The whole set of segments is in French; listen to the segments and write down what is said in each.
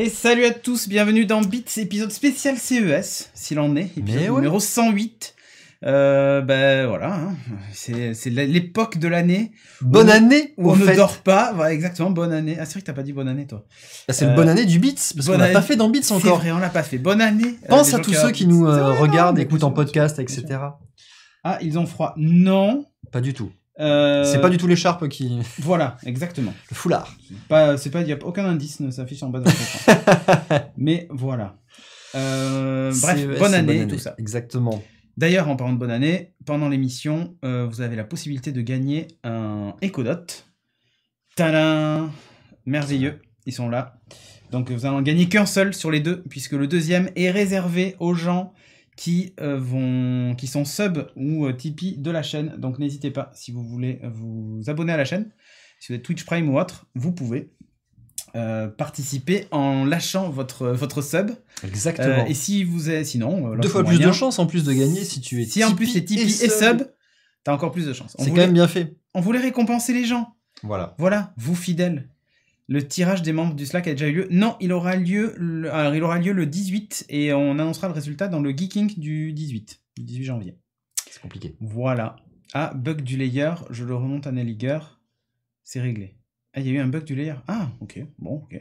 Et salut à tous, bienvenue dans Bits, épisode spécial CES, s'il en est, épisode numéro 108. Euh, ben voilà, hein. c'est l'époque de l'année. Bonne année Où on ne dort pas, voilà, exactement, bonne année. Ah c'est vrai que t'as pas dit bonne année toi. Ah, c'est le bonne euh, année du Beats, parce qu'on l'a pas fait dans Beats encore. Vrai, on l'a pas fait, bonne année. Euh, Pense à tous ceux qui nous regardent, écoutent en podcast, etc. Ah, ils ont froid, non. Pas du tout. Euh, c'est pas du tout l'écharpe qui. Voilà, exactement. Le foulard. Pas, c'est pas, y a aucun indice ne s'affiche en bas de l'écran. Hein. Mais voilà. Euh, bref, bonne, année, tout ça. Exactement. D'ailleurs, en parlant de bonne année, pendant l'émission, euh, vous avez la possibilité de gagner un Ecodote. Tadam Merveilleux, ils sont là. Donc vous n'en gagner qu'un seul sur les deux, puisque le deuxième est réservé aux gens qui, euh, vont, qui sont sub ou euh, Tipeee de la chaîne. Donc n'hésitez pas, si vous voulez euh, vous abonner à la chaîne, si vous êtes Twitch Prime ou autre, vous pouvez. participer en lâchant votre, votre sub. Exactement. et si vous êtes, sinon. Deux fois plus de chance en plus de gagner si tu es. Si en plus c'est Tipeee et sub, sub t'as encore plus de chance. C'est quand même bien fait. On voulait récompenser les gens. Voilà. Voilà, vous fidèles. Le tirage des membres du Slack a déjà eu lieu. Non, il aura lieu le, alors il aura lieu le 18 et on annoncera le résultat dans le Geeking du 18, 18 janvier. C'est compliqué. Voilà. Ah, bug du layer, je le remonte à Nelliger. C'est réglé. Ah, il y a eu un bug du layer. Ah, ok. Bon, ok.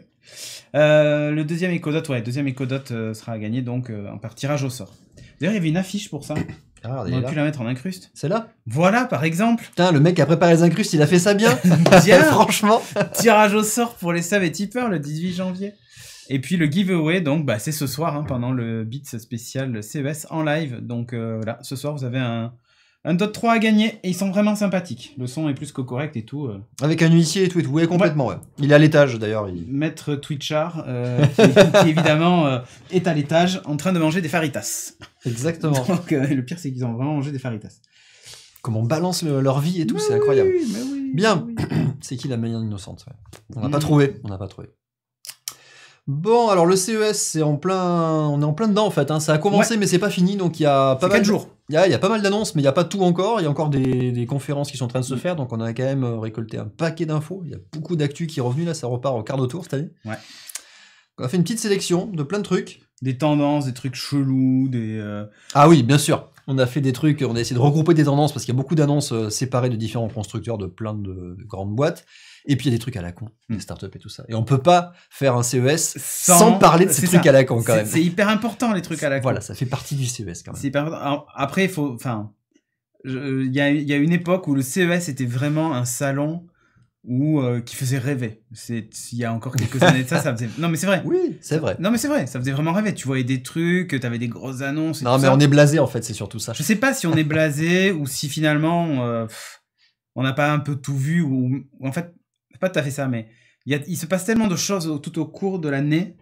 Euh, le deuxième Ecodot, ouais, deuxième Ecodot euh, sera gagné donc euh, par tirage au sort. D'ailleurs, il y avait une affiche pour ça. Ah, on aurait pu la mettre en incruste. C'est là Voilà, par exemple. Putain, le mec a préparé les incrustes, il a fait ça bien. Franchement. Tirage au sort pour les Save et tipeurs le 18 janvier. Et puis le giveaway, donc bah, c'est ce soir hein, pendant le Beats spécial CES en live. Donc euh, voilà, ce soir vous avez un, un Dot 3 à gagner et ils sont vraiment sympathiques. Le son est plus que correct et tout. Euh. Avec un huissier et tout et tout. complètement, ouais. Il est à l'étage d'ailleurs. Il... Maître Twitchard, euh, qui, évidemment est à l'étage en train de manger des faritas. Exactement. Euh, le pire, c'est qu'ils ont vraiment mangé des faritas. Comment on balance leur vie et tout, c'est incroyable. Bien. C'est qui la manière innocente On n'a pas mm. trouvé. On n'a pas trouvé. Bon, alors le CES, c'est en plein, on est en plein dedans en fait. Hein. Ça a commencé, mais c'est pas fini, donc il y a pas mal. de jours. Il y, a- y a pas mal d'annonces, mais il n'y a pas tout encore. Il y a encore des, conférences qui sont en train de se mm. faire, donc on a quand même euh, récolté un paquet d'infos. Il y a beaucoup d'actu qui est revenu là, ça repart au quart de tour cette année. Ouais. On a fait une petite sélection de plein de trucs des tendances, des trucs chelous, des. Euh, ah oui, bien sûr. On a fait des trucs, on a essayé de regrouper des tendances parce qu'il y a beaucoup d'annonces euh, séparées de différents constructeurs de plein de, grandes boîtes. Et puis il y a des trucs à la con, hmm. des startups et tout ça. Et on peut pas faire un CES sans, parler de ces trucs à la con quand même. C'est hyper important les trucs à la con. Voilà, ça fait partie du CES quand même. C'est hyper important. Après, il faut. Enfin, il y a, il y a une époque où le CES était vraiment un salon ou euh, qui faisait rêver. C'est il y a encore quelques années de ça, ça faisait. Non mais c'est vrai. Oui, c'est vrai. Non mais c'est vrai, ça faisait vraiment rêver. Tu voyais des trucs, euh, t'avais des grosses annonces. non mais on est blasé en fait, c'est surtout ça. Je sais pas si on est blasé ou si finalement euh, on n'a pas un peu tout vu ou, en fait pas tout à fait ça, mais il se passe tellement de choses tout au cours de l'année.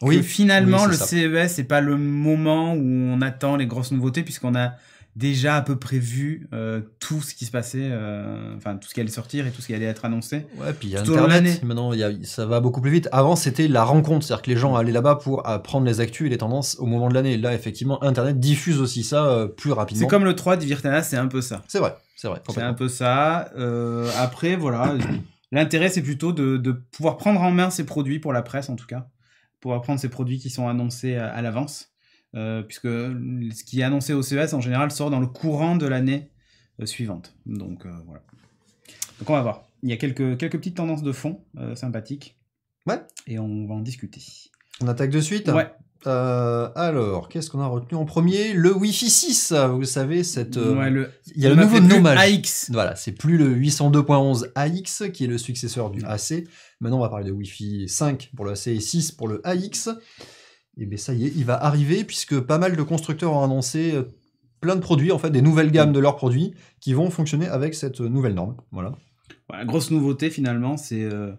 Oui, que finalement, le CES, c'est pas le moment où on attend les grosses nouveautés, puisqu'on a déjà à peu près vu euh, tout ce qui se passait, euh, enfin tout ce qui allait sortir et tout ce qui allait être annoncé. Ouais, puis il y a Internet. Maintenant, y ça va beaucoup plus vite. Avant, c'était la rencontre, c'est-à-dire que les gens allaient là-bas pour prendre les actus et les tendances au moment de l'année. Là, effectivement, Internet diffuse aussi ça euh, plus rapidement. C'est comme le 3 de c'est un peu ça. C'est vrai, c'est vrai. C'est un peu ça. après, voilà, l'intérêt, c'est plutôt de, pouvoir prendre en main ces produits pour la presse, en tout cas, pour apprendre ces produits qui sont annoncés à l'avance. Euh, puisque ce qui est annoncé au CES en général sort dans le courant de l'année euh, suivante. Donc euh, voilà. Donc on va voir. Il y a quelques, quelques petites tendances de fond sympathiques. Ouais. Et on va en discuter. On attaque de suite Ouais. alors, qu'est-ce qu'on a retenu en premier Le Wi-Fi 6, vous savez, cette, le, il y a le nouveau nommage. AX. Voilà, c'est plus le 802.11 AX qui est le successeur du AC. Ah. Maintenant, on va parler de Wi-Fi 5 pour le AC et 6 pour le AX. Et eh bien ça y est, il va arriver puisque pas mal de constructeurs ont annoncé euh, plein de produits, en fait, des nouvelles gammes de leurs produits qui vont fonctionner avec cette euh, nouvelle norme. Voilà. La grosse nouveauté finalement, c'est euh,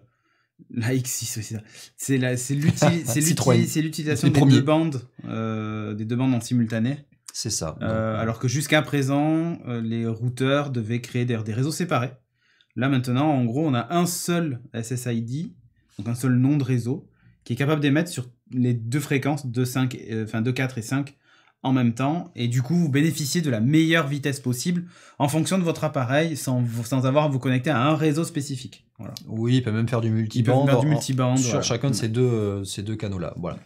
la X6, c'est la, c'est l'utilisation des deux bandes, des demandes en simultané. C'est ça. alors que jusqu'à présent, les routeurs devaient créer des, des, réseaux séparés. Là maintenant, en gros, on a un seul SSID, donc un seul nom de réseau, qui est capable d'émettre sur les deux fréquences, 2, 5, euh, enfin 4 et 5 en même temps. Et du coup, vous bénéficiez de la meilleure vitesse possible en fonction de votre appareil sans, sans avoir à vous connecter à un réseau spécifique. Oui, il peut même faire du multiband, sur chacun de ces deux, euh, ces deux canaux-là. Voilà.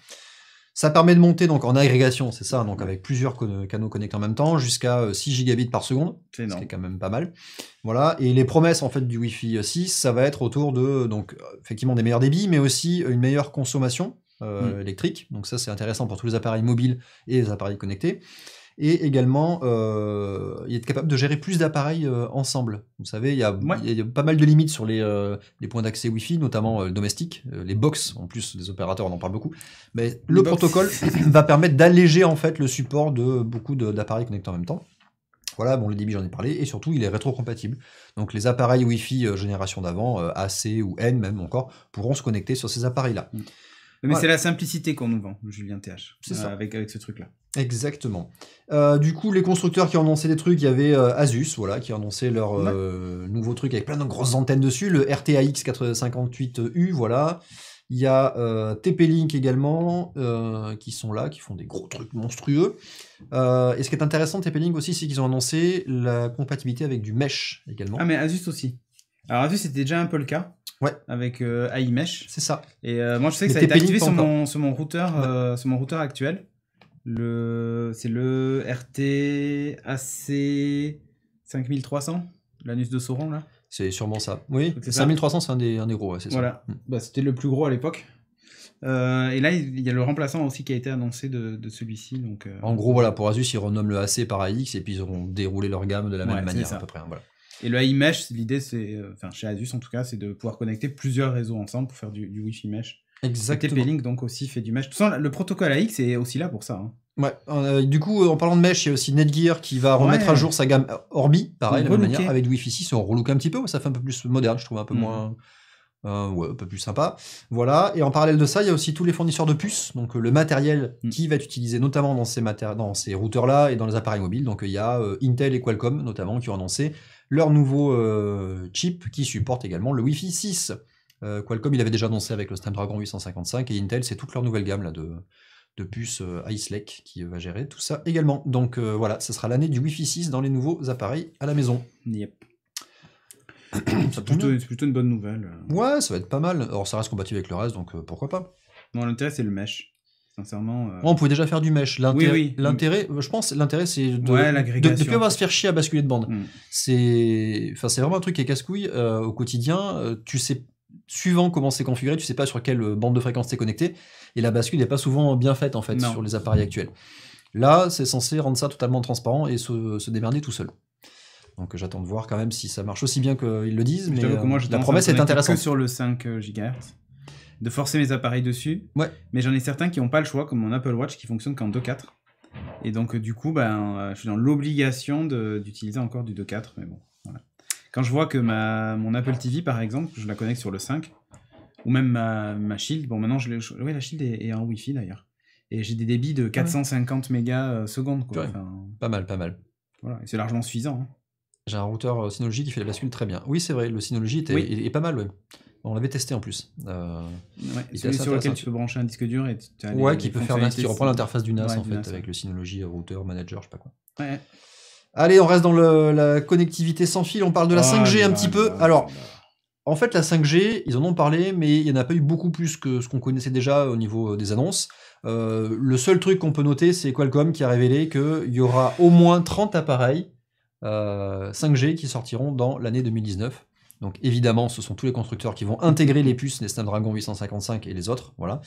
Ça permet de monter donc en agrégation, c'est ça, donc avec plusieurs canaux connectés en même temps, jusqu'à 6 euh, gigabits par seconde, ce qui est quand même pas mal. Voilà, et les promesses en fait du Wi-Fi 6, euh, ça va être autour de euh, donc effectivement des meilleurs débits, mais aussi une meilleure consommation mm. électrique. Donc ça c'est intéressant pour tous les appareils mobiles et les appareils connectés et également euh, il être capable de gérer plus d'appareils euh, ensemble. Vous savez, il y, a pas mal de limites sur les, euh, points d'accès Wi-Fi, notamment domestiques, les box, en plus des opérateurs, on en parle beaucoup. Mais le, protocole va permettre d'alléger en fait le support de beaucoup d'appareils connectés en même temps. Voilà, bon, le débit, j'en ai parlé, et surtout, il est rétrocompatible. Donc, les appareils Wi-Fi génération d'avant, AC ou N même encore, pourront se connecter sur ces appareils-là. Mais c'est la simplicité qu'on nous vend, Julien TH, C'est ça. avec ce truc-là. Exactement. Euh, du coup, les constructeurs qui ont annoncé des trucs, il y avait euh, Asus, voilà, qui ont annoncé leur euh, nouveau truc avec plein de grosses antennes dessus, le RTAX 458U, voilà. Il y a TP-Link également, qui sont là, qui font des gros trucs monstrueux. et ce qui est intéressant, TP-Link aussi, c'est qu'ils ont annoncé la compatibilité avec du Mesh également. Ah, mais Asus aussi. Alors Asus, c'était déjà un peu le cas. Ouais. Avec AI Mesh. C'est ça. Et moi, je sais que ça a été activé sur mon, routeur, sur mon routeur actuel. Le, c'est le RT AC 5300, l'anus de Sauron, là. C'est sûrement ça. Oui, 5300, c'est un des, un gros, c'est ça. Voilà, mm. Bah, c'était le plus gros à l'époque. Euh, et là, il y a le remplaçant aussi qui a été annoncé de, celui-ci. Donc, euh, En gros, voilà, pour Asus, ils renomment le AC par AX et puis ils auront déroulé leur gamme de la même manière à peu près. Hein, et le AI Mesh, l'idée, c'est, euh, enfin, chez Asus en tout cas, c'est de pouvoir connecter plusieurs réseaux ensemble pour faire du, du Wi-Fi Mesh. Exactement. TP-Link donc aussi fait du mesh. Tout toute le protocole AX est aussi là pour ça. Hein. Ouais. Euh, du coup, en parlant de mesh, il y a aussi Netgear qui va remettre à jour sa gamme Orbi, pareil, de la même manière, avec Wi-Fi 6, on relook un petit peu, ça fait un peu plus moderne, je trouve, un peu mm. moins. Euh, ouais, un peu plus sympa. Voilà. Et en parallèle de ça, il y a aussi tous les fournisseurs de puces, donc euh, le matériel mm. qui va être utilisé notamment dans ces, matéri- dans ces routeurs-là et dans les appareils mobiles. Donc il y a Intel et Qualcomm notamment qui ont annoncé leur nouveau chip qui supporte également le Wi-Fi 6. Euh, Qualcomm, il avait déjà annoncé avec le Snapdragon 855 et Intel, c'est toute leur nouvelle gamme là, de, de puces euh, Ice qui va gérer tout ça également. Donc euh, voilà, ça sera l'année du Wi-Fi 6 dans les nouveaux appareils à la maison. Yep. c'est plutôt, une bonne nouvelle. Ouais, ça va être pas mal. Or, ça reste compatible avec le reste, donc pourquoi pas. Bon, l'intérêt, c'est le mesh. Sincèrement. on pouvait déjà faire du mesh. L'intérêt, je pense, l'intérêt, c'est de, ne plus avoir à se faire chier à basculer de bande. Mm. C'est, enfin, c'est vraiment un truc qui est casse-couille au quotidien. tu sais suivant comment c'est configuré, tu sais pas sur quelle bande de fréquence c'est connecté, et la bascule n'est pas souvent bien faite en fait sur les appareils actuels. Là, c'est censé rendre ça totalement transparent et se, se démerder tout seul. Donc j'attends de voir quand même si ça marche aussi bien qu'ils le disent, mais moi, euh, la promesse est intéressante. sur le 5 euh, GHz, de forcer mes appareils dessus, mais j'en ai certains qui n'ont pas le choix, comme mon Apple Watch qui fonctionne qu'en 2.4. Et donc euh, du coup, ben, je suis dans l'obligation d'utiliser encore du 2.4, mais bon. Quand je vois que ma, mon Apple TV, par exemple, je la connecte sur le 5, ou même ma, ma Shield, bon, maintenant, je, la Shield est, en Wi-Fi d'ailleurs. Et j'ai des débits de 450 ah mégas euh, secondes. Quoi. pas mal, pas mal. Voilà, c'est largement suffisant. Hein. J'ai un routeur euh, Synology qui fait la bascule très bien. Oui, c'est vrai, le Synology est, pas mal. On l'avait testé en plus. Euh, celui sur lequel tu peux brancher un disque dur et tu as Ouais, qui peut faire qui reprend l'interface du NAS en fait, avec le Synology euh, routeur, manager, je sais pas quoi. Ouais. Allez, on reste dans la connectivité sans fil, on parle de la 5G un petit peu. Alors, en fait, la 5G, ils en ont parlé, mais il n'y en a pas eu beaucoup plus que ce qu'on connaissait déjà au niveau euh, des annonces. Euh, le seul truc qu'on peut noter, c'est Qualcomm qui a révélé qu'il y aura au moins 30 appareils 5G euh, qui sortiront dans l'année 2019. Donc évidemment, ce sont tous les constructeurs qui vont intégrer les puces, les Snapdragon 855 et les autres. Voilà.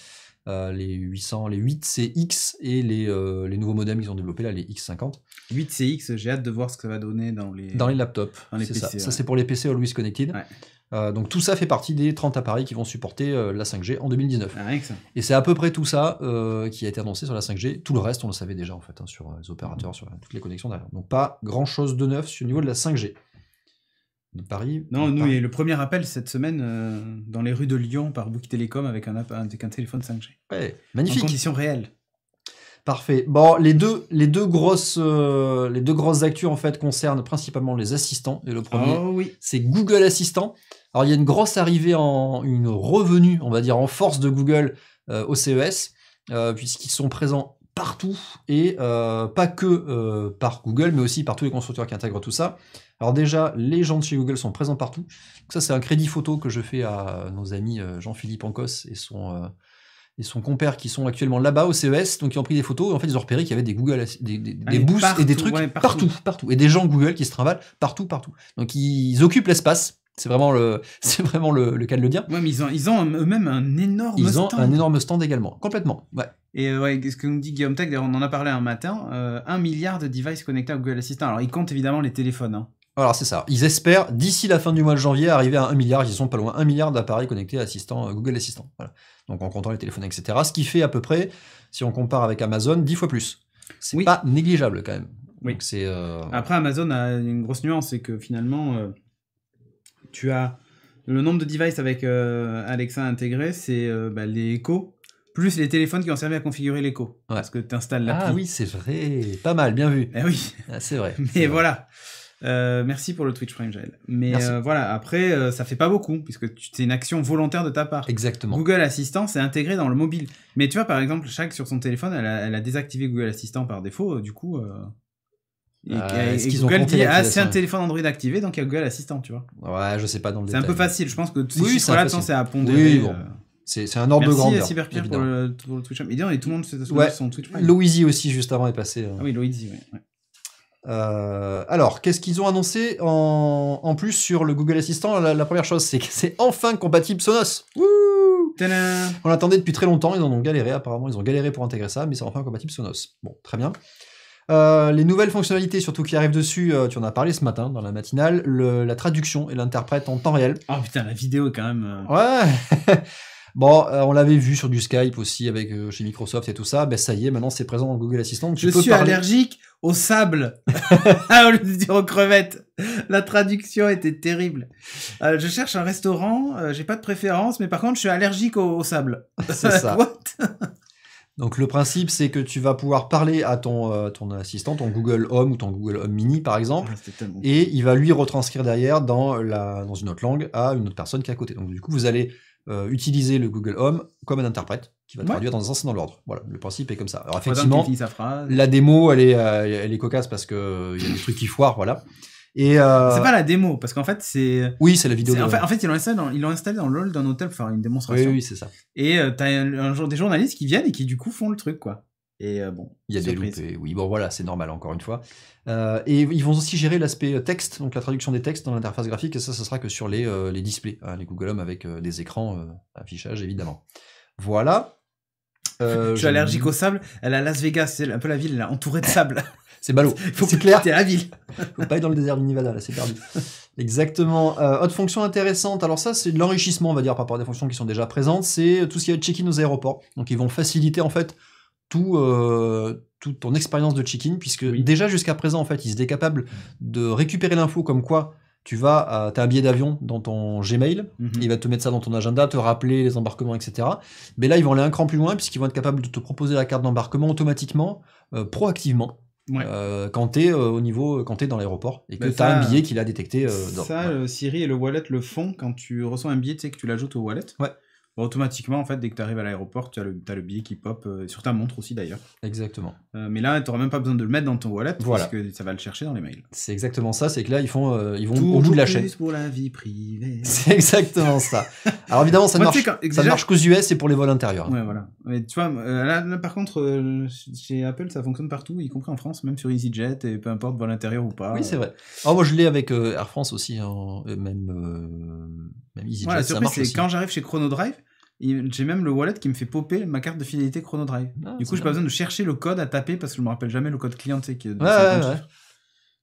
Euh, les 800, les 8CX et euh, les, nouveaux modems qu'ils ont développés, là, les X50. 8CX, j'ai hâte de voir ce que ça va donner dans les, dans les laptops. ça, c'est pour les PC Always Connected. Euh, donc tout ça fait partie des 30 appareils qui vont supporter la 5G en 2019. Ah, et c'est à peu près tout ça qui a été annoncé sur la 5G. Tout le reste, on le savait déjà en fait, hein, sur les opérateurs, sur toutes les connexions derrière. Donc pas grand-chose de neuf sur le niveau de la 5G de Paris. Non, nous, le premier appel cette semaine euh, dans les rues de Lyon par Bouygues Télécom avec un, avec téléphone 5G. magnifique. En conditions réelle. Parfait. Bon, les deux, les deux grosses, euh, les deux grosses actus en fait concernent principalement les assistants. Et le premier, ah c'est Google Assistant. Alors il y a une grosse arrivée en une revenue, on va dire en force de Google euh, au CES, puisqu'ils sont présents partout et euh, pas que euh, par Google, mais aussi par tous les constructeurs qui intègrent tout ça. Alors déjà, les gens de chez Google sont présents partout. ça, c'est un crédit photo que je fais à nos amis euh, Jean-Philippe Ancos et son, et son compère qui sont actuellement là-bas au CES, donc ils ont pris des photos. Et en fait, ils ont repéré qu'il y avait des Google, des, ah, boosts et des trucs partout. partout. et des gens Google qui se travaillent partout, partout. Donc ils occupent l'espace c'est vraiment le, c'est vraiment le, cas de le dire. ils ont, ils ont eux-mêmes un énorme. Ils stand. ont un énorme stand également, complètement. Ouais. Et euh, ouais, ce que nous dit Guillaume Tech, d'ailleurs, on en a parlé un matin, 1 euh, un milliard de devices connectés à Google Assistant. Alors, ils comptent évidemment les téléphones. Hein. Alors c'est ça. Ils espèrent d'ici la fin du mois de janvier arriver à 1 milliard. Ils sont pas loin. 1 milliard d'appareils connectés à assistant, euh, Google Assistant. Voilà. Donc en comptant les téléphones, etc. Ce qui fait à peu près, si on compare avec Amazon, 10 fois plus. C'est pas négligeable quand même. Oui. Après Amazon a une grosse nuance, c'est que finalement, tu as le nombre de devices avec euh, Alexa intégré, c'est euh, bah, les échos, plus les téléphones qui ont servi à configurer l'écho. Parce que tu installes ah l'appli. Ah oui, c'est vrai. Pas mal, bien vu. Eh oui. Ah, c'est vrai. Mais voilà. Euh, merci pour le Twitch Prime, Mais voilà, après, ça fait pas beaucoup, puisque c'est une action volontaire de ta part. Exactement. Google Assistant, c'est intégré dans le mobile. Mais tu vois, par exemple, chaque sur son téléphone, elle a, elle a désactivé Google Assistant par défaut, du coup. Euh, et, ont dit ah c'est un téléphone Android activé donc il y a Google Assistant tu vois. Ouais je sais pas dans le. C'est un peu facile je pense que là c'est à Oui, euh. C'est un ordre de grandeur. Cyberpierre pour le, pour le Twitch. Il dit, tout le monde son Twitch. Louisy aussi juste avant est passé. Euh. Ah oui alors, qu'est-ce qu'ils ont annoncé en, en, plus sur le Google Assistant la, première chose, c'est que c'est enfin compatible Sonos. On l'attendait depuis très longtemps, ils en ont galéré apparemment, ils ont galéré pour intégrer ça, mais c'est enfin compatible Sonos. Bon, très bien. Euh, les nouvelles fonctionnalités, surtout qui arrivent dessus, euh, tu en as parlé ce matin dans la matinale, la traduction et l'interprète en temps réel. Ah oh, putain, la vidéo quand même. Euh. Ouais. Bon, on l'avait vu sur du Skype aussi avec chez Microsoft et tout ça. Ben ça y est, maintenant c'est présent dans Google Assistant. je suis allergique au sable. Ah, au lieu de dire aux crevettes. La traduction était terrible. je cherche un restaurant. j'ai pas de préférence, mais par contre je suis allergique au, au sable. C'est ça. Donc le principe, c'est que tu vas pouvoir parler à euh, ton, assistant, ton Google Home ou ton Google Home Mini par exemple, et il va lui retranscrire derrière dans, dans une autre langue à une autre personne qui est à côté. Donc du coup, vous allez euh, utiliser le Google Home comme un interprète qui va traduire dans un sens dans l'ordre. Voilà, le principe est comme ça. Alors effectivement, la démo, elle est, euh, elle est cocasse parce qu'il y a des trucs qui foirent, voilà. Euh, c'est pas la démo, parce qu'en fait, c'est. Oui, c'est la vidéo. En, fait, ils l'ont installé dans, ils l'ont installé d'un hôtel pour faire une démonstration. Oui, oui, c'est ça. Et euh, t'as un, jour des journalistes qui viennent et qui, du coup, font le truc, quoi. Et euh, bon. Il y a des loupés, oui. Bon, voilà, c'est normal, encore une fois. et ils vont aussi gérer l'aspect texte, donc la traduction des textes dans l'interface graphique, et ça, ça sera que sur les, les displays, hein, les Google Home avec des écrans, affichage, évidemment. Voilà. je suis allergique au sable. Elle à Las Vegas, c'est un peu la ville là, entourée de sable. C'est ballot. Il faut clair. T'es ville. faut pas aller dans le désert du là, c'est perdu. Exactement. Euh, autre fonction intéressante, alors ça, c'est de l'enrichissement, on va dire, par rapport à des fonctions qui sont déjà présentes, c'est tout ce qui est check-in aux aéroports. Donc, ils vont faciliter, en fait, tout, euh, toute ton expérience de check-in, puisque déjà jusqu'à présent, en fait, ils étaient capables de récupérer l'info comme quoi tu vas, tu as un billet d'avion dans ton Gmail, mhm. il va te mettre ça dans ton agenda, te rappeler les embarquements, etc. Mais là, ils vont aller un cran plus loin puisqu'ils vont être capables de te proposer la carte d'embarquement automatiquement, euh, proactivement. Euh, quand tu euh, au niveau, euh, quand dans l'aéroport et que bah tu as un billet qu'il a détecté. dans ça, Siri et le wallet le font. Quand tu reçois un billet, tu sais que tu l'ajoutes au wallet. Ouais automatiquement, en fait, dès que tu arrives à l'aéroport, tu as, as le, billet qui pop euh, sur ta montre aussi d'ailleurs. Exactement. Euh, mais là, tu n'auras même pas besoin de le mettre dans ton wallet parce que ça va le chercher dans les mails. C'est exactement ça, c'est que là, ils, font, euh, ils vont au bout de la chaîne. pour la vie privée. C'est exactement ça. Alors évidemment, ça, marche, ça qu'aux US et pour les vols intérieurs. Ouais, voilà. Mais tu vois, là, par contre, chez Apple, ça fonctionne partout, y compris en France, même sur EasyJet et peu importe vol intérieur ou pas. Oui, c'est vrai. Oh, moi, je l'ai avec Air France aussi, hein, même, même EasyJet. Voilà, c'est quand j'arrive chez Chronodrive, j'ai même le wallet qui me fait popper ma carte de fidélité Chrono Drive. Ah, du coup, j'ai pas besoin de chercher le code à taper parce que je me rappelle jamais le code clienté. qui est de ouais, ouais,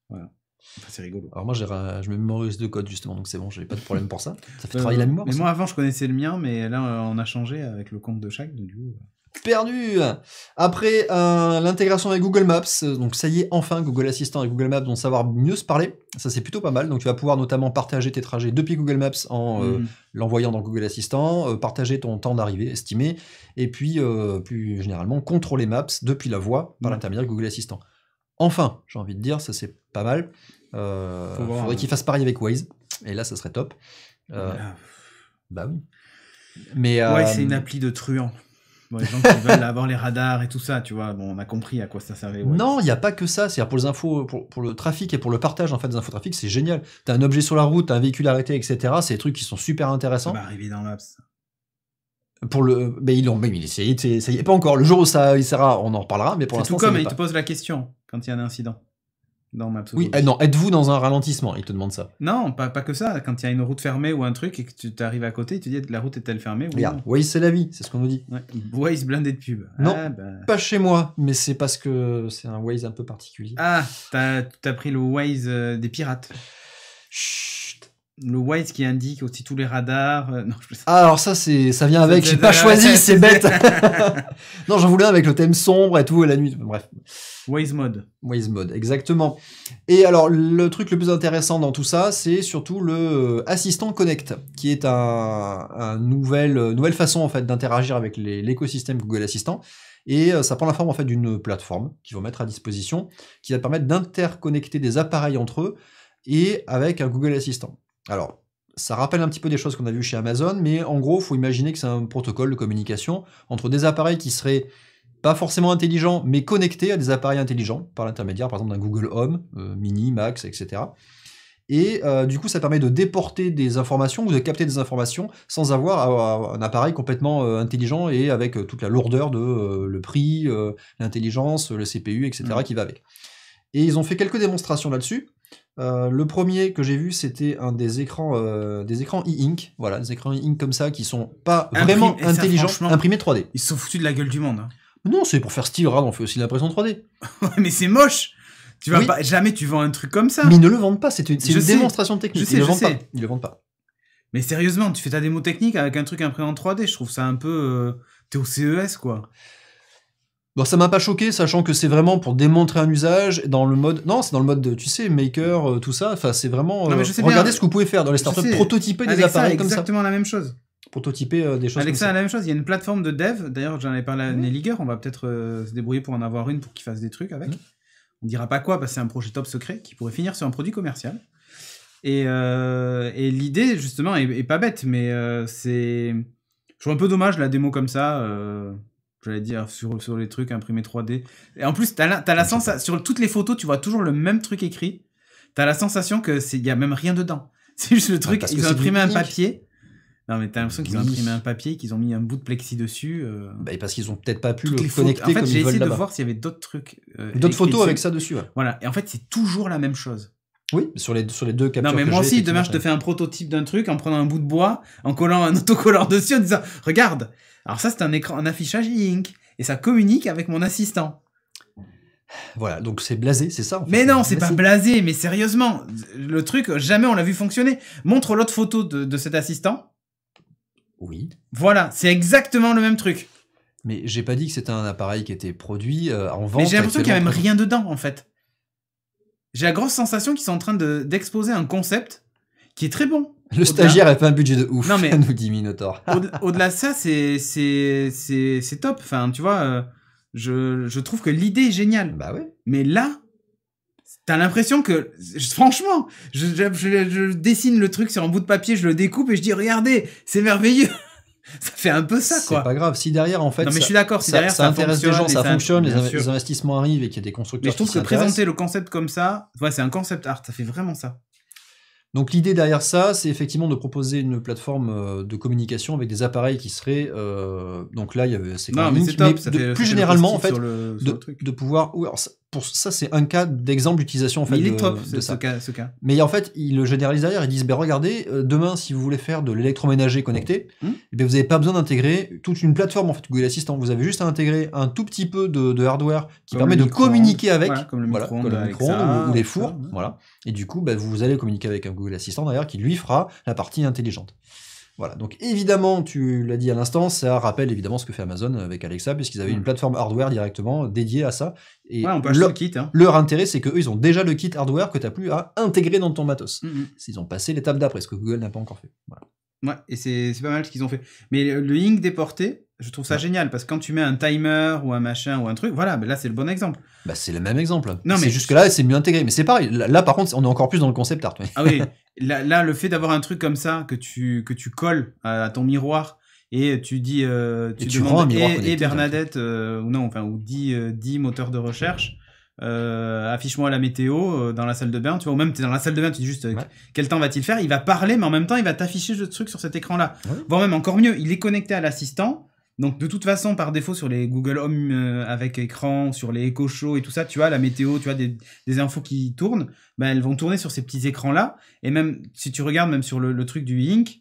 Voilà. c'est rigolo. Alors moi, je mémorise deux codes justement, donc c'est bon, j'ai pas de problème pour ça. Ça fait euh, travailler la mémoire. Mais moi, avant, je connaissais le mien, mais là, euh, on a changé avec le compte de chaque, donc du coup perdu Après euh, l'intégration avec Google Maps, donc ça y est, enfin Google Assistant et Google Maps vont savoir mieux se parler. Ça c'est plutôt pas mal. Donc tu vas pouvoir notamment partager tes trajets depuis Google Maps en euh, mm. l'envoyant dans Google Assistant, euh, partager ton temps d'arrivée estimé, et puis plus généralement contrôler Maps depuis la voie par mm. l'intermédiaire de Google Assistant. Enfin, j'ai envie de dire, ça c'est pas mal. Il faudrait hein. qu'il fasse pareil avec Waze, et là ça serait top. Bah Mais, c'est une appli de truand. Bon, les gens qui veulent avoir les radars et tout ça, tu vois, bon, on a compris à quoi ça servait. Non, il n'y a pas que ça. C'est-à-dire pour les infos, pour, le trafic et pour le partage en fait des infos trafic, c'est génial. T'as un objet sur la route, as un véhicule arrêté, etc. C'est des trucs qui sont super intéressants. Ça va dans Pour le, mais ils l'ont, mais il ça y est pas encore. Le jour où ça, il sera, on en reparlera, mais pour l'instant. Tout comme il te pose la question quand il y a un incident dans Maps. Oui, eh non, êtes-vous dans un ralentissement Il te demande ça. Non, pas, pas que ça. Quand il y a une route fermée ou un truc et que tu t'arrives à côté, tu te que la route est-elle fermée Regarde, Waze, c'est la vie, c'est ce qu'on nous dit. Waze blindé de pub. Non, ah, bah. pas chez moi, mais c'est parce que c'est un Waze un peu particulier. Ah, t'as as pris le Waze euh, des pirates. Chut le white qui indique aussi tous les radars. Euh, ah, alors ça, c'est, ça vient avec. J'ai pas choisi, c'est bête. non, j'en voulais avec le thème sombre et tout, et la nuit. Bref. Waze Mode. Waze Mode, exactement. Et alors, le truc le plus intéressant dans tout ça, c'est surtout le euh, Assistant Connect, qui est un, nouvelle, euh, nouvelle façon, en fait, d'interagir avec l'écosystème Google Assistant. Et ça prend la forme, en fait, d'une plateforme qu'ils vont mettre à disposition, qui va permettre d'interconnecter des appareils entre eux et avec un Google Assistant. Alors, ça rappelle un petit peu des choses qu'on a vues chez Amazon, mais en gros, il faut imaginer que c'est un protocole de communication entre des appareils qui seraient pas forcément intelligents, mais connectés à des appareils intelligents, par l'intermédiaire par exemple d'un Google Home, euh, Mini, Max, etc. Et euh, du coup, ça permet de déporter des informations ou de capter des informations sans avoir un appareil complètement euh, intelligent et avec toute la lourdeur de le prix, l'intelligence, le CPU, etc. Mmh. qui va avec. Et ils ont fait quelques démonstrations là-dessus. Euh, le premier que j'ai vu, c'était un des écrans, euh, des écrans e-ink, voilà, des écrans e-ink comme ça qui sont pas vraiment intelligents, imprimés 3D. Ils se sont foutus de la gueule du monde. Hein. Non, c'est pour faire style. rad, on fait aussi de l'impression 3D. mais c'est moche. Tu vas jamais tu vends un truc comme ça. Mais ils ne le vendent pas. C'est une, démonstration technique. Je sais, ils, le Pas. le vendent pas. Mais sérieusement, tu fais ta démo technique avec un truc imprimé en 3D. Je trouve ça un peu. Euh, t'es au CES quoi. Bon, ça m'a pas choqué, sachant que c'est vraiment pour démontrer un usage dans le mode. Non, c'est dans le mode, de, tu sais, maker, euh, tout ça. Enfin, c'est vraiment. Non, euh, regardez ce que vous pouvez faire dans les startups, prototyper des appareils comme ça. exactement la même chose. Prototyper euh, des choses. comme ça. la même chose. Il y a une plateforme de dev. D'ailleurs, j'en ai parlé à mhm. Nelly On va peut-être se débrouiller pour en avoir une pour qu'il fasse des trucs avec. On mhm. On dira pas quoi, parce que c'est un projet top secret qui pourrait finir sur un produit commercial. Et, et l'idée, justement, est, est, pas bête, mais c'est. Je trouve un peu dommage la démo comme ça j'allais dire, sur, sur les trucs imprimés 3D. Et en plus, t'as la, la sensation, sur toutes les photos, tu vois toujours le même truc écrit. Tu as la sensation que c'est, y a même rien dedans. C'est juste le truc, ils ont imprimé un papier. Non, mais t'as l'impression qu'ils ont imprimé un papier, qu'ils ont mis un bout de plexi dessus. Euh. Bah, parce qu'ils ont peut-être pas pu le connecter. En fait, j'ai essayé de voir s'il y avait d'autres trucs. Euh, d'autres photos avec ça dessus. Voilà. Et en fait, c'est toujours la même chose. Oui, sur les, sur les deux captures. Non, mais moi aussi, demain, je te fais un prototype d'un truc en prenant un bout de bois, en collant un autocollant dessus, en disant Regarde, alors ça, c'est un écran, un affichage e-ink, et ça communique avec mon assistant. Voilà, donc c'est blasé, c'est ça Mais non, c'est pas blasé, mais sérieusement, le truc, jamais on l'a vu fonctionner. Montre l'autre photo de, cet assistant. Oui. Voilà, c'est exactement le même truc. Mais j'ai pas dit que c'était un appareil qui était produit euh, en vente. Mais j'ai l'impression qu'il y a même rien dedans en fait. J'ai la grosse sensation qu'ils sont en train d'exposer un concept qui est très bon. Le stagiaire a pas un budget de ouf, mais... nous dit Minotaur. Au-delà de ça, c'est c'est top. Enfin, tu vois, euh, je, trouve que l'idée est géniale. Bah ouais. Mais là, T'as l'impression que, franchement, je, dessine le truc sur un bout de papier, je le découpe et je dis regardez, c'est merveilleux. ça fait un peu ça, quoi. C'est pas grave. Si derrière, en fait, non mais je suis d'accord. Si derrière, ça, intéresse les gens, ça, fonctionne, les, investissements arrivent et qu'il y a des constructeurs. Mais je trouve que présenter le concept comme ça, ouais, c'est un concept art. Ça fait vraiment ça. Donc l'idée derrière ça, c'est effectivement de proposer une plateforme euh, de communication avec des appareils qui seraient euh, donc là, il y avait c'est mais, plus généralement en fait de, pouvoir. Alors, pour ça, c'est un cas d'exemple d'utilisation en il est de, top de ça. Ce, cas, Mais en fait, ils le généralisent derrière. Ils disent regardez, euh, demain, si vous voulez faire de l'électroménager connecté, mmh. eh vous n'avez pas besoin d'intégrer toute une plateforme en Google Assistant. Vous avez juste à intégrer un tout petit peu de, hardware qui permet de communiquer avec, comme le micro ou, les fours, voilà. Et du coup, ben, vous allez communiquer avec un Google Assistant derrière qui lui fera la partie intelligente. Voilà, donc évidemment, tu l'as dit à l'instant, ça rappelle évidemment ce que fait Amazon avec Alexa, puisqu'ils avaient une mm. plateforme hardware directement dédiée à ça. Et ouais, on peut leur, le kit. Hein. Leur intérêt, c'est qu'eux, ils ont déjà le kit hardware que tu as plus à intégrer dans ton matos. Mm, mm. Ils ont passé l'étape d'après, ce que Google n'a pas encore fait. Ouais, et c'est pas mal ce qu'ils ont fait. Mais le link déporté, je trouve ça génial parce que quand tu mets un timer ou un machin ou un truc, voilà, bah là c'est le bon exemple. Bah c'est le même exemple. Non mais jusque là c'est mieux intégré, mais c'est pareil. Là, par contre, on est encore plus dans le concept art. Ah oui. là, le fait d'avoir un truc comme ça que tu, que tu colles à, ton miroir et tu dis, euh, tu, et demandes et, eh, eh, Bernadette euh, ou non, enfin ou dis euh, dis moteur de recherche. affiche-moi la météo dans la salle de bain, tu vois, ou même es dans la salle de bain, tu dis juste quel temps va-t-il faire, il va parler, mais en même temps, il va t'afficher ce truc sur cet écran-là. Voire même encore mieux, il est connecté à l'assistant, donc de toute façon, par défaut, sur les Google Home euh, avec écran, sur les Echo Show et tout ça, tu as la météo, tu as des, infos qui tournent, ben, elles vont tourner sur ces petits écrans-là. Et même si tu regardes même sur le, truc du Inc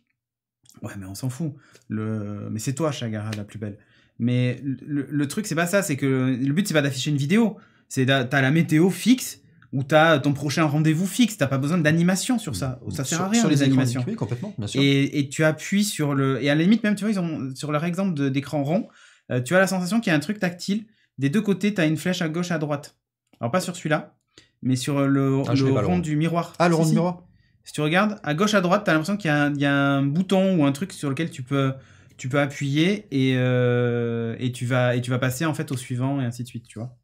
ouais, mais on s'en fout. Le... Mais c'est toi, Chagara, la plus belle. Mais le, truc, c'est pas ça, c'est que le but, c'est pas d'afficher une vidéo. C'est t'as la météo fixe où tu as ton prochain rendez-vous fixe, tu t'as pas besoin d'animation sur ça, ça sert à rien sur les, animations. complètement, bien sûr. Et, tu appuies sur le, et à la limite même, tu vois, ils ont sur leur exemple d'écran rond, euh, tu as la sensation qu'il y a un truc tactile. Des deux côtés, tu as une flèche à gauche, à droite. Alors pas sur celui-là, mais sur le, ah, rond, du miroir. Ah, le rond du miroir. Si tu regardes, à gauche, à droite, tu as l'impression qu'il y, a un bouton ou un truc sur lequel tu peux, tu peux appuyer et, euh, et, tu vas, et tu vas passer en fait au suivant et ainsi de suite, tu vois.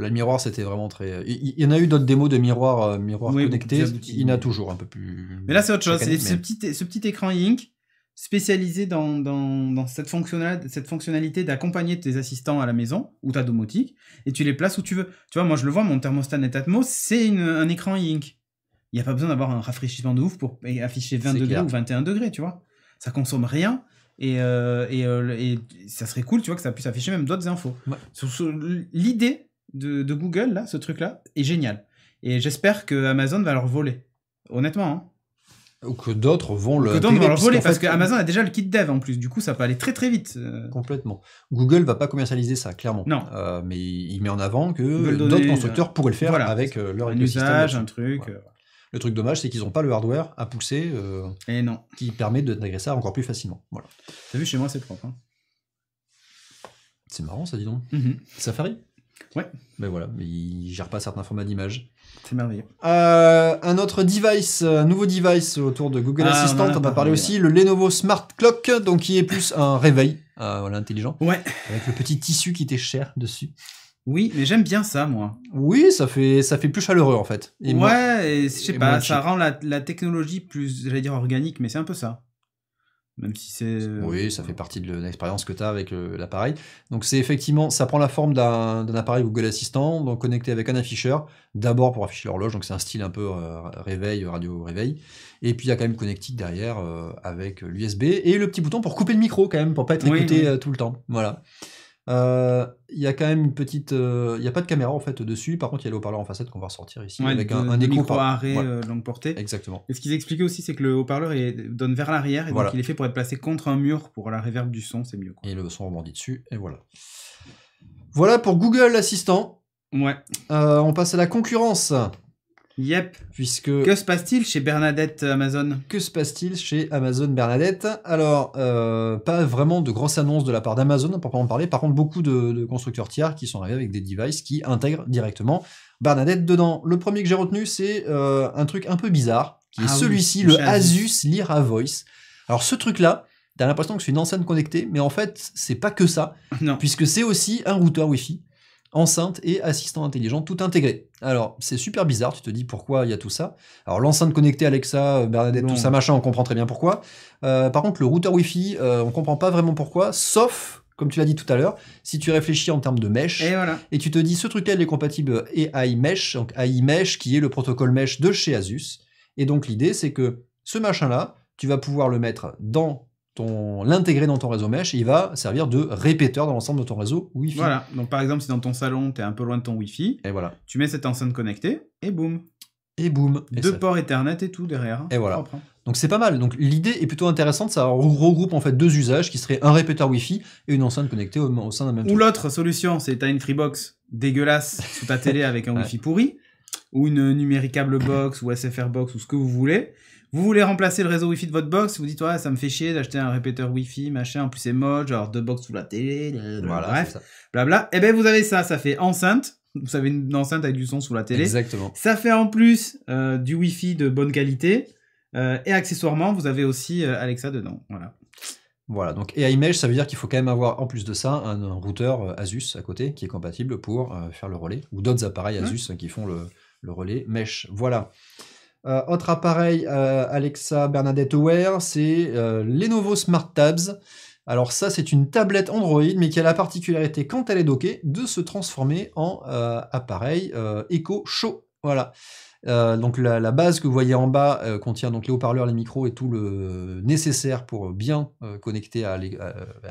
Le miroir, c'était vraiment très. Euh, il y en a eu d'autres démos de miroir, euh, miroir Il y en a toujours un peu plus. Euh, mais là, c'est autre chose. C'est ce, petit, ce petit écran Inc, spécialisé dans, cette, fonctionnalité, cette fonctionnalité d'accompagner tes assistants à la maison ou ta domotique et tu les places où tu veux. Tu vois, moi, je le vois, mon thermostat Netatmo, c'est un écran Inc. Il n'y a pas besoin d'avoir un rafraîchissement de ouf pour afficher 20 degrés ou 21 degrés, tu vois. Ça consomme rien. Et, ça serait cool, tu vois, que ça puisse afficher même d'autres infos. L'idée, de, Google, là, ce truc-là, est génial. Et j'espère que Amazon va leur voler. Honnêtement. Hein. Ou que d'autres vont le. Que d'autres vont voler parce qu'Amazon a déjà le kit dev en plus. Du coup, ça peut aller très très vite. Euh. Complètement. Google va pas commercialiser ça, clairement. Non. Euh, mais il met en avant que d'autres constructeurs euh, pourraient le faire avec leur un écosystème. un truc. Le truc dommage, c'est qu'ils n'ont pas le hardware à pousser. Et non. Qui permet d'agresser ça encore plus facilement. Voilà. T'as vu, chez moi, c'est propre. Hein. C'est marrant, ça, dis donc. Mhm. Safari Ouais. Mais ben voilà, mais il gère pas certains formats d'image C'est merveilleux. Euh, un autre device, un nouveau device autour de Google ah, Assistant, on va parler aussi, le Lenovo Smart Clock, donc qui est plus un réveil euh, voilà, intelligent. Ouais. Avec le petit tissu qui était cher dessus. Oui, mais j'aime bien ça, moi. Oui, ça fait, ça fait plus chaleureux, en fait. ouais, sais pas, ça rend la, la, technologie plus, j'allais dire organique, mais c'est un peu ça même si c'est... Euh, oui, ça fait partie de l'expérience que tu as avec l'appareil. Donc c'est effectivement, ça prend la forme d'un appareil Google Assistant, donc connecté avec un afficheur, d'abord pour afficher l'horloge, donc c'est un style un peu euh, réveil, radio-réveil, et puis il y a quand même connectique derrière euh, avec l'USB, et le petit bouton pour couper le micro quand même, pour pas être écouté tout le temps. Voilà. Euh, il y a quand même une petite. Euh, il y n'y a pas de caméra en fait dessus. Par contre, il y a le haut-parleur en facette qu'on va ressortir ici avec un, un micro arrêt euh, longue portée. Exactement. Et ce qu'ils expliquaient aussi, c'est que le haut-parleur donne vers l'arrière et qu'il donc il est fait pour être placé contre un mur pour la réverb du son, c'est mieux. Et le son rebondit dessus et voilà. Voilà pour Google Assistant. Ouais. on passe à la concurrence. Yep. Puisque. Que se passe-t-il chez Bernadette euh, Amazon Que se passe-t-il chez Amazon Bernadette Alors, euh, pas vraiment de grosses annonces de la part d'Amazon, pour en parler. Par contre, beaucoup de, constructeurs tiers qui sont arrivés avec des devices qui intègrent directement Bernadette dedans. Le premier que j'ai retenu, c'est euh, un truc un peu bizarre, qui est ah celui-ci, le Asus Lyra Voice. Alors, ce truc-là, as l'impression que c'est une enceinte connectée, mais en fait, c'est pas que ça, puisque c'est aussi un routeur Wi-Fi enceinte et assistant intelligent tout intégré. Alors, c'est super bizarre, tu te dis pourquoi il y a tout ça. Alors, l'enceinte connectée Alexa, euh, Bernadette, tout ça, machin, on comprend très bien pourquoi. Euh, par contre, le routeur Wi-Fi, euh, on comprend pas vraiment pourquoi, sauf, comme tu l'as dit tout à l'heure, si tu réfléchis en termes de mesh, et, et tu te dis ce truc-là, il est compatible AI Mesh, donc AI Mesh qui est le protocole mesh de chez Asus. Et donc, l'idée, c'est que ce machin-là, tu vas pouvoir le mettre dans ton l'intégrer dans ton réseau mesh, il va servir de répéteur dans l'ensemble de ton réseau Wi-Fi. Voilà, donc par exemple, si dans ton salon, tu es un peu loin de ton wifi et voilà. tu mets cette enceinte connectée, et boum. Et boum. Deux ports Ethernet et tout derrière. Et voilà. Hein. Donc c'est pas mal. Donc l'idée est plutôt intéressante, ça regroupe en fait deux usages qui seraient un répéteur wifi et une enceinte connectée au, sein d'un même. Ou l'autre solution, c'est as une Freebox dégueulasse sous ta télé avec un wifi pourri, ou une numéricable box ou SFR box ou ce que vous voulez, vous voulez remplacer le réseau Wi-Fi de votre box, vous dites ouais, ça me fait chier d'acheter un répéteur Wi-Fi, machin, en plus c'est moche, genre deux box sous la télé, bref, blabla. Et eh ben vous avez ça, ça fait enceinte. Vous avez une enceinte avec du son sous la télé. Exactement. Ça fait en plus euh, du Wi-Fi de bonne qualité. Euh, et accessoirement, vous avez aussi euh, Alexa dedans. Voilà. Voilà, donc et à Image, ça veut dire qu'il faut quand même avoir en plus de ça un, routeur Asus à côté qui est compatible pour faire le relais ou d'autres appareils hein Asus hein, qui font le, le relais mesh. Voilà. Euh, autre appareil, euh, Alexa Bernadette Aware, c'est euh, Lenovo Smart Tabs. Alors ça, c'est une tablette Android, mais qui a la particularité, quand elle est dockée, de se transformer en appareil Echo Show. Voilà. donc la, base que vous voyez en bas contient donc les haut-parleurs, les micros et tout le nécessaire pour bien connecter à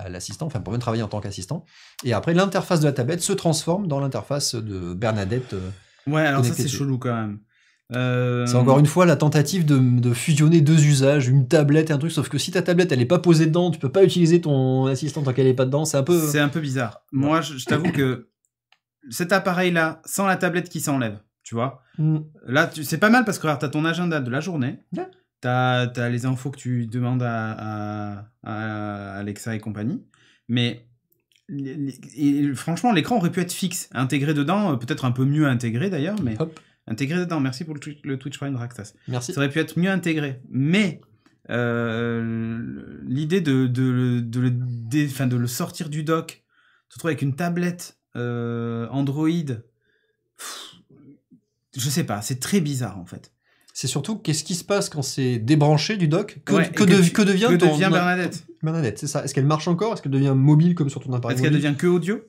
l'assistant, enfin pour bien travailler en tant qu'assistant. Et après, l'interface de la tablette se transforme dans l'interface de Bernadette. ouais, alors ça c'est chelou quand même. Euh, c'est encore une fois la tentative de, fusionner deux usages, une tablette et un truc, sauf que si ta tablette elle est pas posée dedans, tu peux pas utiliser ton assistant tant qu'elle est pas dedans, c'est un peu... bizarre. Moi, je, t'avoue que cet appareil-là, sans la tablette qui s'enlève, tu vois, hmm. là, tu, c'est pas mal parce que tu as ton agenda de la journée, tu as, les infos que tu demandes à, Alexa et compagnie, mais franchement, l'écran aurait pu être fixe, intégré dedans, euh, peut-être un peu mieux intégré d'ailleurs, mais intégré dedans. Merci pour le, Twitch, Prime de Merci. Ça aurait pu être mieux intégré. Mais euh, l'idée de, de, de, le, de, le sortir du dock, se trouver avec une tablette euh, Android, je je sais pas, c'est très bizarre en fait. C'est surtout qu'est-ce qui se passe quand c'est débranché du dock Que, que, devient, devient Bernadette Bernadette, c'est ça. Est-ce qu'elle marche encore Est-ce qu'elle devient mobile comme sur ton appareil Est-ce qu'elle devient que audio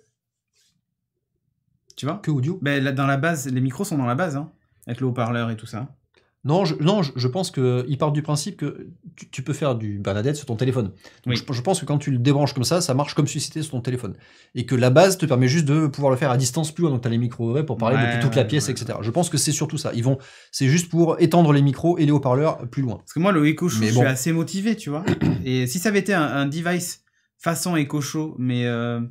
tu vois Que audio ben, là, Dans la base, les micros sont dans la base, hein, avec le haut-parleur et tout ça. Non, je, non, je, pense qu'il partent du principe que tu, peux faire du Bernadette sur ton téléphone. je, pense que quand tu le débranches comme ça, ça marche comme suscité sur ton téléphone. Et que la base te permet juste de pouvoir le faire à distance plus loin. Donc tu as les micros pour parler depuis toute la pièce, etc. Je pense que c'est surtout ça. Ils vont, c'est juste pour étendre les micros et les haut-parleurs plus loin. Parce que moi, le Echo Show, je suis assez motivé, tu vois. et si ça avait été un, device façon Echo Show, mais. Euh,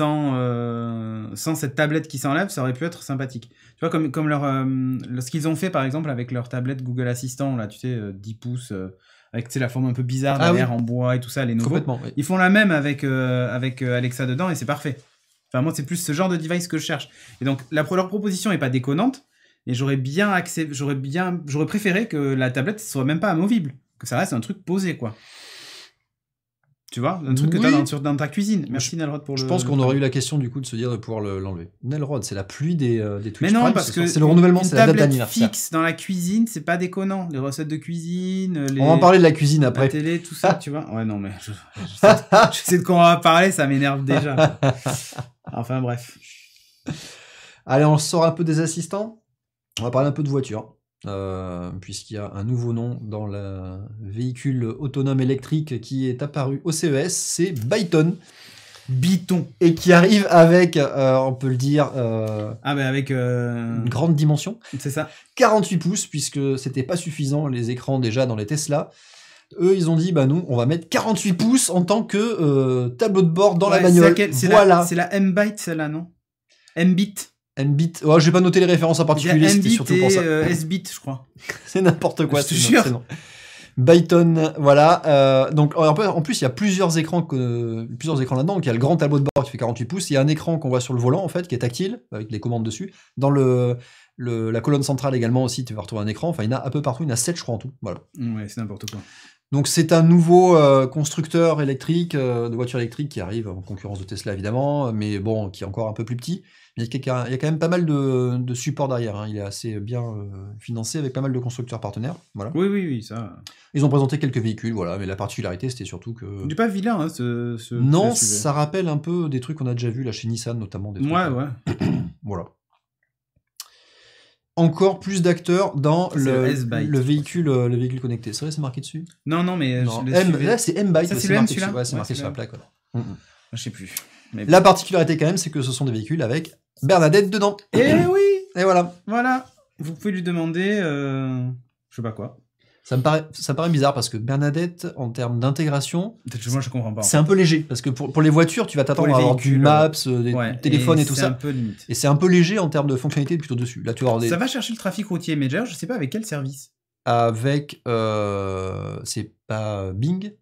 euh, sans, cette tablette qui s'enlève, ça aurait pu être sympathique. Tu vois, comme, leur, euh, ce qu'ils ont fait, par exemple, avec leur tablette Google Assistant, là, tu sais, 10 euh, pouces, avec tu sais, la forme un peu bizarre ah derrière, en bois et tout ça, les nouveaux Ils font la même avec, avec Alexa dedans et c'est parfait. Enfin, moi, c'est plus ce genre de device que je cherche. Et donc, la, leur proposition n'est pas déconnante, et j'aurais bien, accès, j'aurais bien j'aurais préféré que la tablette soit même pas amovible, que ça reste un truc posé, quoi. Tu vois, un truc que tu as dans, ta cuisine. Merci Nelrod pour je le. Je pense qu'on aurait eu la question du coup de se dire de pouvoir l'enlever. Nelrod, c'est la pluie des, euh, des Twitch Mais non, parce que c'est le renouvellement, c'est la date d'anniversaire. fixe dans la cuisine, c'est pas déconnant. Les recettes de cuisine. Les... On va en parler de la cuisine après. La télé, tout ça, tu vois. Ouais, non, mais je, je sais, de quoi on va parler, ça m'énerve déjà. enfin, bref. Allez, on sort un peu des assistants. On va parler un peu de voiture. Euh, puisqu'il y a un nouveau nom dans le véhicule autonome électrique qui est apparu au CES, c'est Byton. Biton. Et qui arrive avec, euh, on peut le dire, euh, ah, mais ben, avec une grande dimension. C'est ça. 48 pouces, puisque c'était pas suffisant les écrans déjà dans les Tesla. Eux, ils ont dit, bah nous, on va mettre 48 pouces en tant que tableau de bord dans la bagnole. C'est voilà. c'est la M-Byte, celle-là, non M-Bit. MBIT. Oh, j'ai pas noté les références en particulier, c'était surtout pour ça. Euh, SBIT, je crois. c'est n'importe quoi, c'est sûr. Byton, voilà. Euh, donc en plus, il y a plusieurs écrans, plusieurs écrans là-dedans. il y a le grand tableau de bord qui fait 48 pouces. Il y a un écran qu'on voit sur le volant en fait, qui est tactile avec les commandes dessus. Dans le, la colonne centrale également aussi, tu vas retrouver un écran. Enfin, il y en a un peu partout. Il y en a 7 je crois en tout. Voilà. Mm, c'est n'importe quoi. Donc c'est un nouveau euh, constructeur électrique de voiture électrique, qui arrive en concurrence de Tesla évidemment, mais bon, qui est encore un peu plus petit il y, a, quand même pas mal de, de supports derrière. Hein. Il est assez bien euh, financé avec pas mal de constructeurs partenaires. Voilà. Oui, oui, oui, ça. Ils ont présenté quelques véhicules, voilà, mais la particularité c'était surtout que. Il pas vilain, hein, ce, ce. Non, ça rappelle un peu des trucs qu'on a déjà vu là chez Nissan notamment. Des trucs, ouais, ouais. voilà. Encore plus d'acteurs dans le, le, véhicule, euh, le véhicule connecté. C'est vrai, c'est marqué dessus Non, non, mais. Euh, là, c'est m byte C'est marqué, marqué sur la plaque. quoi Je sais plus. Mais... La particularité quand même, c'est que ce sont des véhicules avec Bernadette dedans. Et eh oui Et voilà. Voilà. Vous pouvez lui demander, euh, je sais pas quoi. Ça me paraît, ça paraît bizarre parce que Bernadette, en termes d'intégration, Moi, je comprends pas. c'est un peu léger. Parce que pour, les voitures, tu vas t'attendre à avoir du Maps, euh, des téléphones et, tout un ça. peu Et c'est un peu léger en termes de fonctionnalité plutôt dessus. Là, tu Ça va chercher le trafic routier, majeur je sais pas avec quel service. Avec. Euh, c'est pas Bing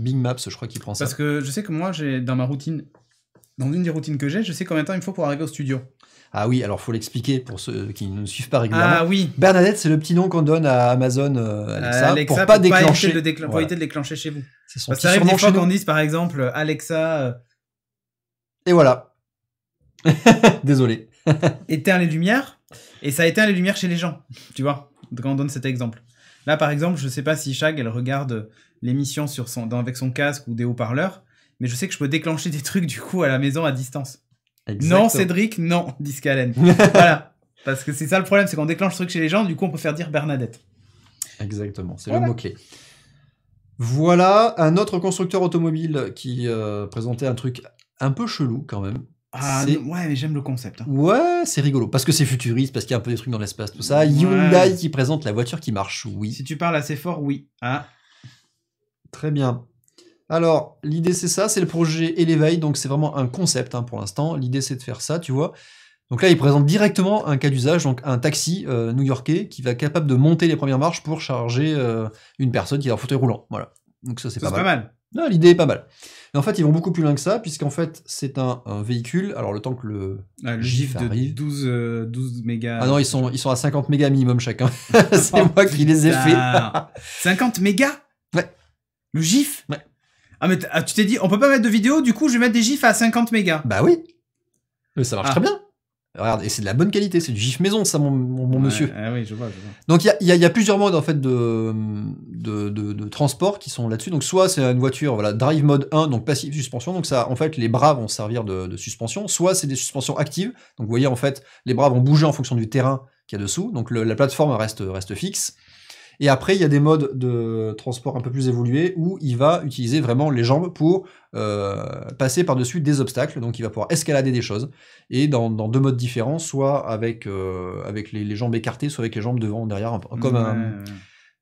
Bing Maps, je crois qu'il prend ça. Parce que je sais que moi, j'ai dans ma routine dans une des routines que j'ai, je sais combien de temps il me faut pour arriver au studio. Ah oui, alors faut l'expliquer pour ceux qui ne nous suivent pas régulièrement. Ah oui. Bernadette, c'est le petit nom qu'on donne à Amazon euh, euh, Alexa, pour, pas déclencher. Pour éviter de déclencher chez vous. C'est arrive des fois qu'on dise par exemple Alexa. Euh, Et voilà. Désolé. éteins les lumières. Et ça éteint les lumières chez les gens. Tu vois, quand on donne cet exemple. Là, par exemple, je ne sais pas si Chag, elle regarde l'émission sur son, avec son casque ou des haut-parleurs mais je sais que je peux déclencher des trucs du coup à la maison à distance. Non, Cédric, non, disque voilà. Parce que c'est ça le problème, c'est qu'on déclenche des truc chez les gens, du coup on peut faire dire Bernadette. Exactement, c'est le mot-clé. Voilà un autre constructeur automobile qui euh, présentait un truc un peu chelou quand même. Ah ouais, mais j'aime le concept. Hein. Ouais, c'est rigolo. Parce que c'est futuriste, parce qu'il y a un peu des trucs dans l'espace, tout ça. Hyundai qui présente la voiture qui marche, oui. Si tu parles assez fort, oui. Ah. Très bien. Alors, l'idée c'est ça, c'est le projet Elevate, donc c'est vraiment un concept hein, pour l'instant. L'idée c'est de faire ça, tu vois. Donc là, il présente directement un cas d'usage, donc un taxi euh, new-yorkais qui va être capable de monter les premières marches pour charger euh, une personne qui est en fauteuil roulant. Voilà. Donc ça, c'est pas, mal. Non, l'idée est pas mal. Mais en fait, ils vont beaucoup plus loin que ça, puisqu'en fait, c'est un, véhicule. Alors, le temps que le, GIF, ah, de 12, 12 mégas. Ah non, ils sont, ils sont à 50 mégas minimum chacun. c'est oh, moi qui les ai fait. 50 mégas Ouais. Le GIF Ouais. Ah, ah, tu t'es dit, on peut pas mettre de vidéo, du coup, je vais mettre des gifs à 50 mégas. Bah oui. Mais ça marche ah. très bien. Regarde, et c'est de la bonne qualité, c'est du GIF maison, ça, mon, monsieur. Ah je vois, Donc, il y, a, plusieurs modes en fait de, transport qui sont là-dessus. Donc, soit c'est une voiture, voilà, drive mode 1, donc passive suspension. Donc, ça, en fait, les bras vont servir de, suspension. Soit c'est des suspensions actives. Donc, vous voyez, en fait, les bras vont bouger en fonction du terrain qu'il y a dessous. Donc, la plateforme reste fixe. Et après, il y a des modes de transport un peu plus évolués où il va utiliser vraiment les jambes pour euh, passer par-dessus des obstacles. Donc, il va pouvoir escalader des choses. Et dans, deux modes différents, soit avec, euh, avec les, jambes écartées, soit avec les jambes devant derrière, comme un.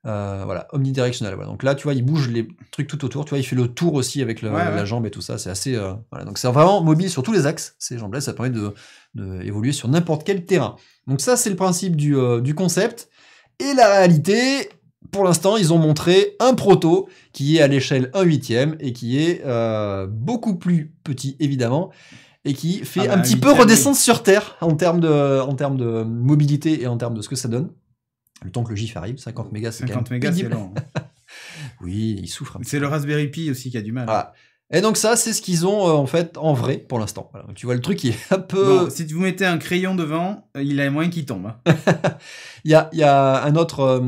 Euh, voilà, omnidirectionnel. Donc là, tu vois, il bouge les trucs tout autour. Tu vois, il fait le tour aussi avec la jambe et tout ça. C'est assez. voilà. Donc c'est vraiment mobile sur tous les axes. Ces jambes-là, ça permet de, sur n'importe quel terrain. Donc ça, c'est le principe du, du concept. Et la réalité, pour l'instant, ils ont montré un proto qui est à l'échelle 1 huitième et qui est euh, beaucoup plus petit, évidemment, et qui fait ah bah, un petit peu redescendre sur Terre en termes, de, en termes de mobilité et en termes de ce que ça donne. Le temps que le GIF arrive, 50 mégas, c'est 50 mégas, c'est hein. oui, il souffre. C'est le Raspberry Pi aussi qui a du mal. Ah, et donc ça, c'est ce qu'ils ont euh, en fait en vrai pour l'instant. tu vois le truc, qui est un peu. Si si vous mettez un crayon devant, euh, il a moins qu'il tombe. Hein. Il y, a, un autre. Euh,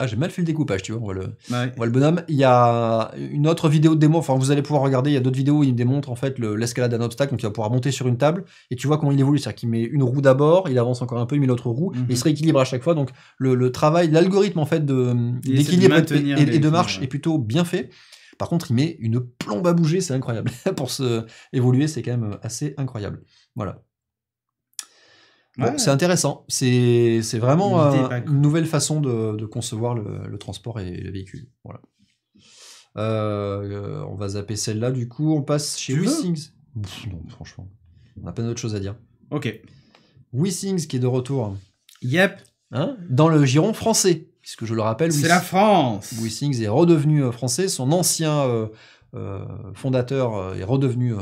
ah, j'ai mal fait le découpage, tu vois, on voit le, le bonhomme. Il y a une autre vidéo de démo, enfin vous allez pouvoir regarder, il y a d'autres vidéos où il démontre en fait l'escalade d'un obstacle, donc il vas pouvoir monter sur une table, et tu vois comment il évolue, c'est-à-dire qu'il met une roue d'abord, il avance encore un peu, il met l'autre roue, et il mhm. se rééquilibre à chaque fois, donc le, travail, l'algorithme en fait d'équilibre et, de marche est plutôt bien fait, par contre, il met une plombe à bouger, c'est incroyable. Pour se évoluer, c'est quand même euh, assez incroyable. Voilà. Bon, C'est intéressant. C'est vraiment euh, une, nouvelle façon de, concevoir le, transport et le véhicule. Voilà. Euh, on va zapper celle-là, du coup, on passe chez Wissings. Non, franchement, on a pas d'autre choses à dire. Ok. Wissings qui est de retour. Yep. Hein Dans le giron français puisque je le rappelle, c'est la France. Louis est redevenu euh, français. Son ancien euh, euh, fondateur est redevenu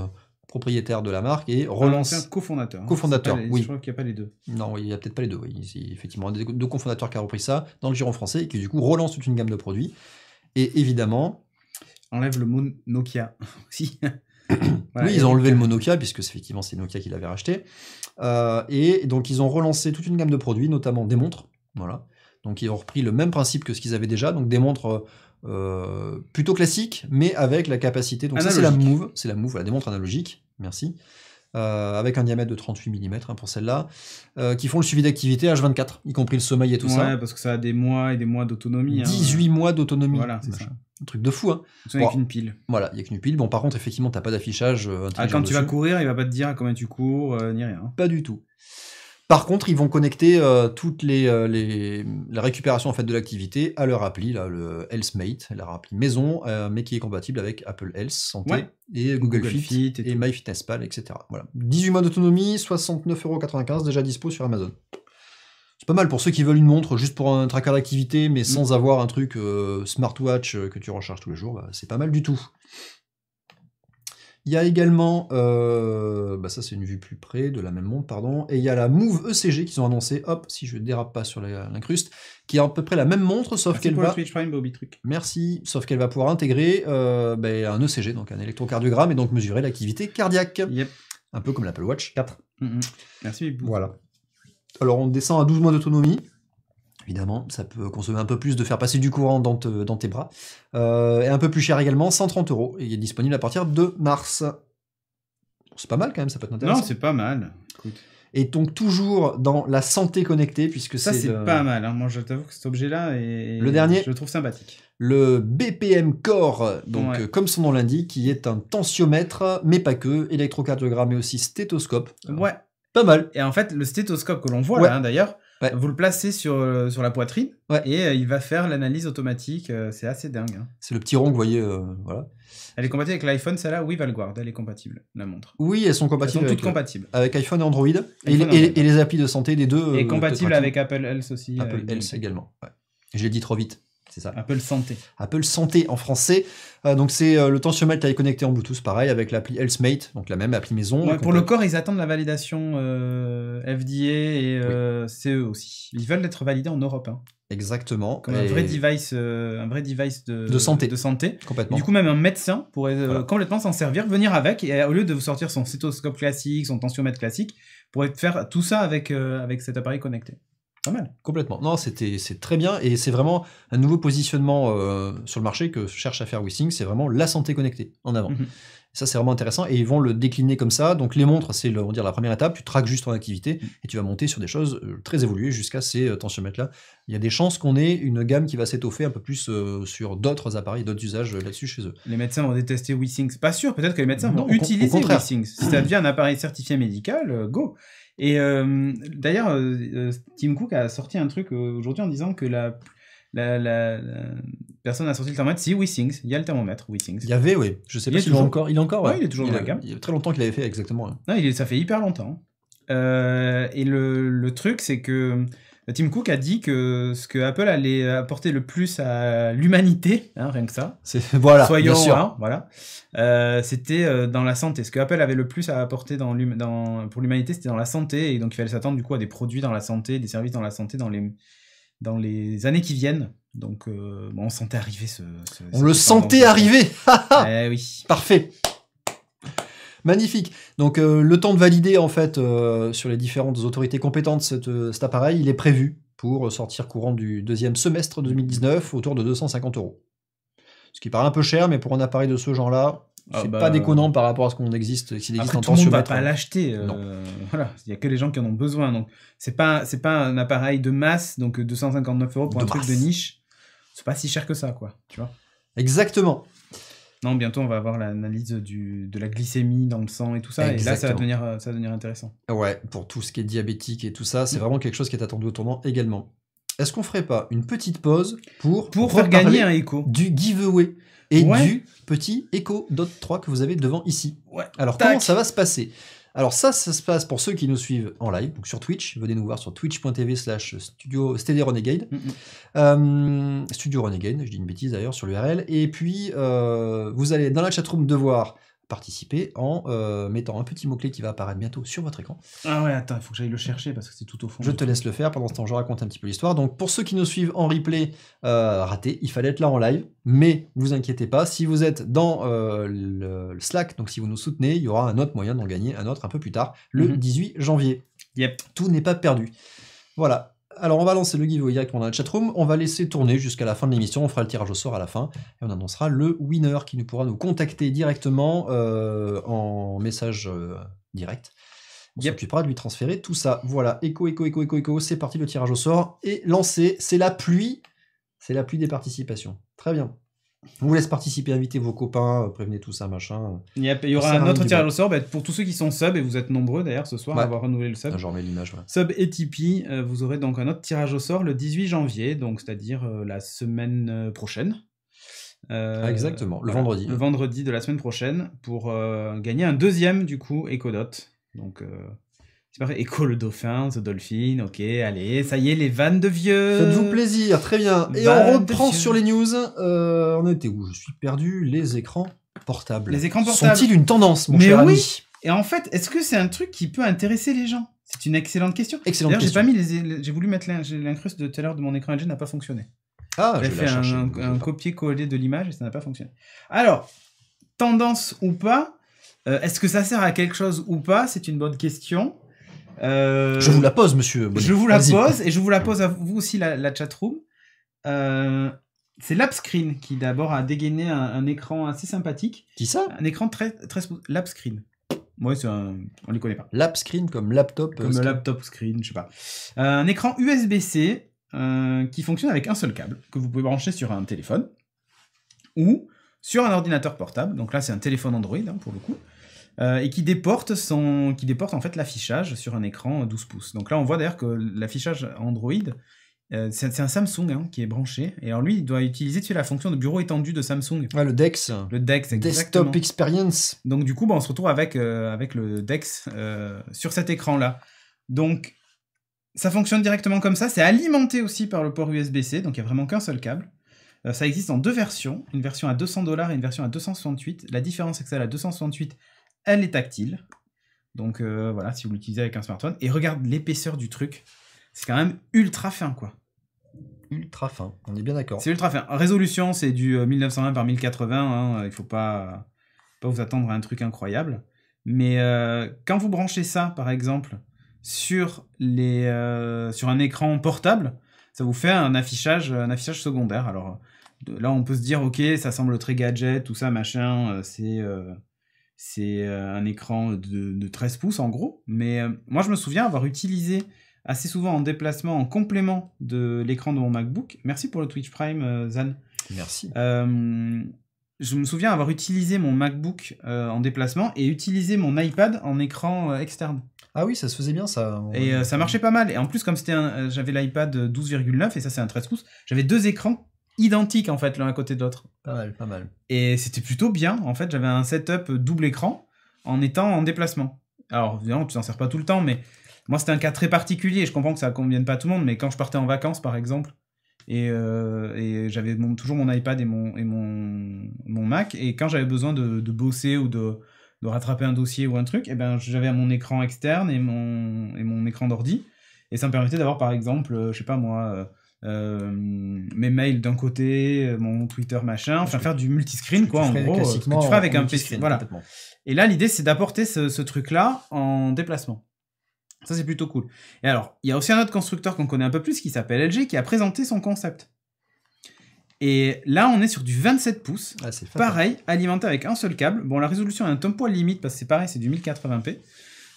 propriétaire de la marque et relance. cofondateur. Hein. Cofondateur, oui. Je crois qu'il n'y a pas les deux. Non, il n'y a peut-être pas les deux. Oui. C'est effectivement deux cofondateurs qui a repris ça dans le giron français et qui du coup relance toute une gamme de produits. Et évidemment. Enlève le mot Nokia aussi. oui, ils ont enlevé le mot Nokia puisque effectivement c'est Nokia qui l'avait racheté. et donc ils ont relancé toute une gamme de produits, notamment des montres. Voilà. Donc ils ont repris le même principe que ce qu'ils avaient déjà, donc des montres euh, euh, plutôt classiques, mais avec la capacité. Donc ça c'est la Move, c'est la Move, la des montres analogiques, merci. Euh, avec un diamètre de 38 mm hein, pour celle-là, qui font le suivi d'activité H24, y compris le sommeil et tout ça. Ouais, parce que ça a des mois et des mois d'autonomie. 18 hein. mois d'autonomie. Voilà, c'est ça. Un truc de fou. Hein. Bon, a une pile. Voilà, il n'y a qu'une pile. Bon, par contre, effectivement, n'as pas d'affichage. Ah, quand tu vas courir, il va pas te dire combien tu cours, ni rien. Pas du tout. Par contre, ils vont connecter toute euh, toutes euh, les, la récupération en fait de l'activité à leur appli, là, le HealthMate, leur appli maison, euh, mais qui est compatible avec Apple Health Santé et Google, Fit, et, MyFitnessPal, etc. Voilà. 18 mois d'autonomie, 69,95€ déjà dispo sur Amazon. C'est pas mal pour ceux qui veulent une montre juste pour un tracker d'activité, mais mm. sans avoir un truc smartwatch que tu recharges tous les jours. Bah, c'est pas mal du tout. Il y a également, euh, bah ça c'est une vue plus près de la même montre, pardon, et il y a la Move ECG qu'ils ont annoncé, hop, si je ne dérape pas sur l'incruste, qui est à peu près la même montre, sauf qu'elle va... Bobby, truc. Merci, sauf qu'elle va pouvoir intégrer euh, ben, un ECG, donc un électrocardiogramme, et donc mesurer l'activité cardiaque. Yep. Un peu comme l'Apple Watch 4. -hmm. Merci. Voilà. Alors on descend à 12 mois d'autonomie. Évidemment, ça peut consommer un peu plus de faire passer du courant dans, tes bras. Euh, et un peu plus cher également, 130 euros. il est disponible à partir de mars. C'est pas mal quand même, ça peut être intéressant. Non, c'est pas mal. Et donc toujours dans la santé connectée, puisque ça c'est pas mal. Hein. Moi, je t'avoue que cet objet-là est... le dernier, je le trouve sympathique. Le BPM Core, donc comme son nom l'indique, qui est un tensiomètre, mais pas que, électrocardiogramme et aussi stéthoscope. ouais. pas mal. Et en fait, le stéthoscope que l'on voit là, hein, d'ailleurs, vous le placez sur, euh, sur la poitrine et euh, il va faire l'analyse automatique. Euh, c'est assez dingue. Hein. C'est le petit rond que vous voyez. voilà. Elle est compatible avec l'iPhone, celle-là Oui, Valguard, elle est compatible, la montre. Oui, elles sont compatibles toutes compatibles. avec iPhone et Android. et, les, applis de santé des deux. et compatible avec Apple Health aussi. Apple Health également. J'ai Je l'ai dit trop vite. C'est ça. Apple Santé. Apple Santé en français. Euh, donc c'est euh, le tensiomètre qui est connecté en Bluetooth, pareil, avec l'appli HealthMate, donc la même appli maison. pour le corps, ils attendent la validation euh, FDA et CE aussi. Ils veulent être validés en Europe. Hein. Exactement. Comme un vrai device, un vrai device de, santé. De santé. du coup, même un médecin pourrait complètement s'en servir, venir avec, et au lieu de vous sortir son cytoscope classique, son tensiomètre classique, pourrait faire tout ça avec, avec cet appareil connecté. Pas mal. Complètement. Non, c'était c'est très bien et c'est vraiment un nouveau positionnement euh, sur le marché que cherche à faire Wissing. C'est vraiment la santé connectée en avant. Mhm. Ça, c'est vraiment intéressant. Et ils vont le décliner comme ça. Donc, les montres, c'est on dire la première étape. Tu traques juste ton activité mm. et tu vas monter sur des choses euh, très évoluées jusqu'à ces euh, tensiomètres-là. Il y a des chances qu'on ait une gamme qui va s'étoffer un peu plus euh, sur d'autres appareils, d'autres usages là-dessus chez eux. Les médecins vont détester WeSynx Pas sûr, peut-être que les médecins vont utiliser WeSynx. Si ça devient un appareil certifié médical, go. Et d'ailleurs, Tim Cook a sorti un truc aujourd'hui en disant que la la, personne a sorti le thermomètre. Si, things, il y a le thermomètre, things. Il y avait, oui. Je sais pas s'il est encore. Il est encore, il est toujours Il y a très longtemps qu'il l'avait fait, exactement. Non, ça fait hyper longtemps. Euh, et le, truc, c'est que euh, Tim Cook a dit que ce que Apple allait apporter le plus à l'humanité, hein, rien que ça, voilà, soyons, hein, voilà, euh, c'était dans la santé. Ce que Apple avait le plus à apporter pour l'humanité, c'était dans la santé, et donc il fallait s'attendre du coup à des produits dans la santé, des services dans la santé, dans les dans les années qui viennent. Donc, euh, on sentait arriver ce. on le sentait arriver eh oui. Parfait Magnifique. Donc euh, le temps de valider en fait euh, sur les différentes autorités compétentes cet, cet, appareil, il est prévu pour sortir courant du deuxième semestre 2019 autour de 250 euros. Ce qui paraît un peu cher, mais pour un appareil de ce genre-là, ah c'est bah, pas déconnant par rapport à ce qu'on existe, s'il existe Après, en tout le monde va pas l'acheter. Euh, voilà, il y a que les gens qui en ont besoin. Donc c'est pas c'est pas un appareil de masse, donc 259 euros pour un truc de niche. C'est pas si cher que ça, quoi. Tu vois. Exactement. Non, bientôt on va avoir l'analyse de la glycémie dans le sang et tout ça, et là ça va devenir euh, ça va devenir intéressant. Ouais, pour tout ce qui est diabétique et tout ça, c'est vraiment quelque chose qui est attendu au tournant également. Est-ce qu'on ferait pas une petite pause pour pour faire gagner un écho du giveaway et du petit Echo Dot 3 que vous avez devant ici. Alors comment ça va se passer alors ça, ça se passe pour ceux qui nous suivent en live, donc sur Twitch. Venez nous voir sur twitch.tv slash studio Renegade. Mm, mm. Euh, studio Renegade, je dis une bêtise d'ailleurs sur l'URL. Et puis, euh, vous allez dans la chatroom voir participer en euh, mettant un petit mot-clé qui va apparaître bientôt sur votre écran. Ah ouais, attends, il faut que j'aille le chercher parce que c'est tout au fond. Je te laisse le faire. Pendant ce temps, je raconte un petit peu l'histoire. Donc, pour ceux qui nous suivent en replay euh, raté, il fallait être là en live. Mais vous inquiétez pas, si vous êtes dans euh, le, Slack, donc si vous nous soutenez, il y aura un autre moyen d'en gagner un autre un peu plus tard, le 18 mhm. janvier. Yep. Tout n'est pas perdu. Voilà, alors on va lancer le giveaway directement dans la chatroom, on va laisser tourner jusqu'à la fin de l'émission, on fera le tirage au sort à la fin et on annoncera le winner qui nous pourra nous contacter directement euh, en message euh, direct. On yep. s'occupera de lui transférer tout ça. Voilà, écho, écho, écho, écho, écho, c'est parti le tirage au sort et lancé, c'est la pluie, c'est la pluie des participations. Très bien vous laisse participer, invitez vos copains, euh, prévenez tout ça, machin. Il y, aura un autre tirage au sort bah, pour tous ceux qui sont sub, et vous êtes nombreux d'ailleurs ce soir à avoir renouvelé le sub. Ah, j'en mets l'image, Sub et Tipeee, euh, vous aurez donc un autre tirage au sort le 18 janvier, donc c'est-à-dire euh, la semaine prochaine. Ah, exactement, le vendredi. Le vendredi de la semaine prochaine pour gagner un deuxième du coup Ecodot. Donc c'est parfait. Écho le dauphin, The Dolphin, ok, allez, ça y est, les vannes de vieux. Faites-vous plaisir, très bien. Et on reprend sur les news. Euh, on était où Je suis perdu. Les écrans portables. Les écrans portables. Sont-ils une tendance, mon Mais oui. Et en fait, est-ce que c'est un truc qui peut intéresser les gens C'est une excellente question. Excellente j'ai pas mis les- j'ai voulu mettre l'incruste de tout à l'heure de mon écran LG n'a pas fonctionné. Ah, J'ai fait un, copier-coller de l'image et ça n'a pas fonctionné. Alors, tendance ou pas, euh, est-ce que ça sert à quelque chose ou pas C'est une bonne question. Euh, je vous la pose, monsieur. Je vous la pose et je vous la pose à vous aussi, la, la chatroom. Euh, c'est Lapscreen qui d'abord a dégainé un, écran assez sympathique. Qui ça Un écran très, très Lapscreen. Ouais, c'est un... on les connaît pas. Lapscreen comme laptop. Euh, comme laptop screen, je sais pas. Euh, un écran USB-C qui fonctionne avec un seul câble que vous pouvez brancher sur un téléphone ou sur un ordinateur portable. Donc là, c'est un téléphone Android hein, pour le coup. Euh, et qui déporte, qui déporte en fait l'affichage sur un écran 12 pouces. Donc là, on voit d'ailleurs que l'affichage Android, euh, c'est un Samsung hein, qui est branché. Et alors lui, il doit utiliser la fonction de bureau étendu de Samsung. Ouais, ah, le DeX. Le DeX, exactement. Desktop Experience. Donc du coup, bah, on se retrouve avec, euh, avec le DeX sur cet écran-là. Donc ça fonctionne directement comme ça. C'est alimenté aussi par le port USB-C, donc il n'y a vraiment qu'un seul câble ça existe en deux versions, une version à 200 dollars et une version à 268. La différence, c'est que celle à 268 elle est tactile. Donc euh, voilà, si vous l'utilisez avec un smartphone. Et regarde l'épaisseur du truc. C'est quand même ultra fin, quoi. Ultra fin, on est bien d'accord. C'est ultra fin. Résolution, c'est du 1920 euh, par 1080. Hein. Il ne faut pas, pas vous attendre à un truc incroyable. Mais euh, quand vous branchez ça, par exemple, sur, les, sur un écran portable, ça vous fait un affichage, un affichage secondaire. Alors de, là, on peut se dire, ok, ça semble très gadget, tout ça, machin, c'est... C'est euh, un écran de, 13 pouces en gros. Mais euh, moi, je me souviens avoir utilisé assez souvent en déplacement, en complément de l'écran de mon MacBook. Merci pour le Twitch Prime, euh, Zan. Merci. je me souviens avoir utilisé mon MacBook en déplacement et utiliser mon iPad en écran externe. Ah oui, ça se faisait bien ça. Et ça marchait pas mal. Et en plus, comme c'était j'avais l'iPad 12,9 et ça c'est un 13 pouces, j'avais deux écrans identiques en fait l'un à côté de l'autre. Pas mal, pas mal. Et c'était plutôt bien. En fait, j'avais un setup double écran en étant en déplacement. Alors bien tu t'en sers pas tout le temps, mais moi c'était un cas très particulier. Je comprends que ça convienne pas à tout le monde, mais quand je partais en vacances par exemple, et, euh, j'avais toujours mon iPad et mon, et mon, mon Mac, et quand j'avais besoin de, bosser ou de, de, rattraper un dossier ou un truc, et eh ben j'avais mon écran externe et mon, et mon écran d'ordi, et ça me permettait d'avoir par exemple, euh, je sais pas moi euh, euh, mes mails d'un côté, euh, mon Twitter machin, enfin faire du multiscreen quoi, en gros, euh, ce que tu feras avec un PC. Voilà. Et là, l'idée, c'est d'apporter ce, truc-là en déplacement. Ça, c'est plutôt cool. Et alors, il y a aussi un autre constructeur qu'on connaît un peu plus qui s'appelle LG qui a présenté son concept. Et là, on est sur du 27 pouces. Ah, pareil, alimenté avec un seul câble. Bon, la résolution est un ton poil limite parce que c'est pareil, c'est du 1080p.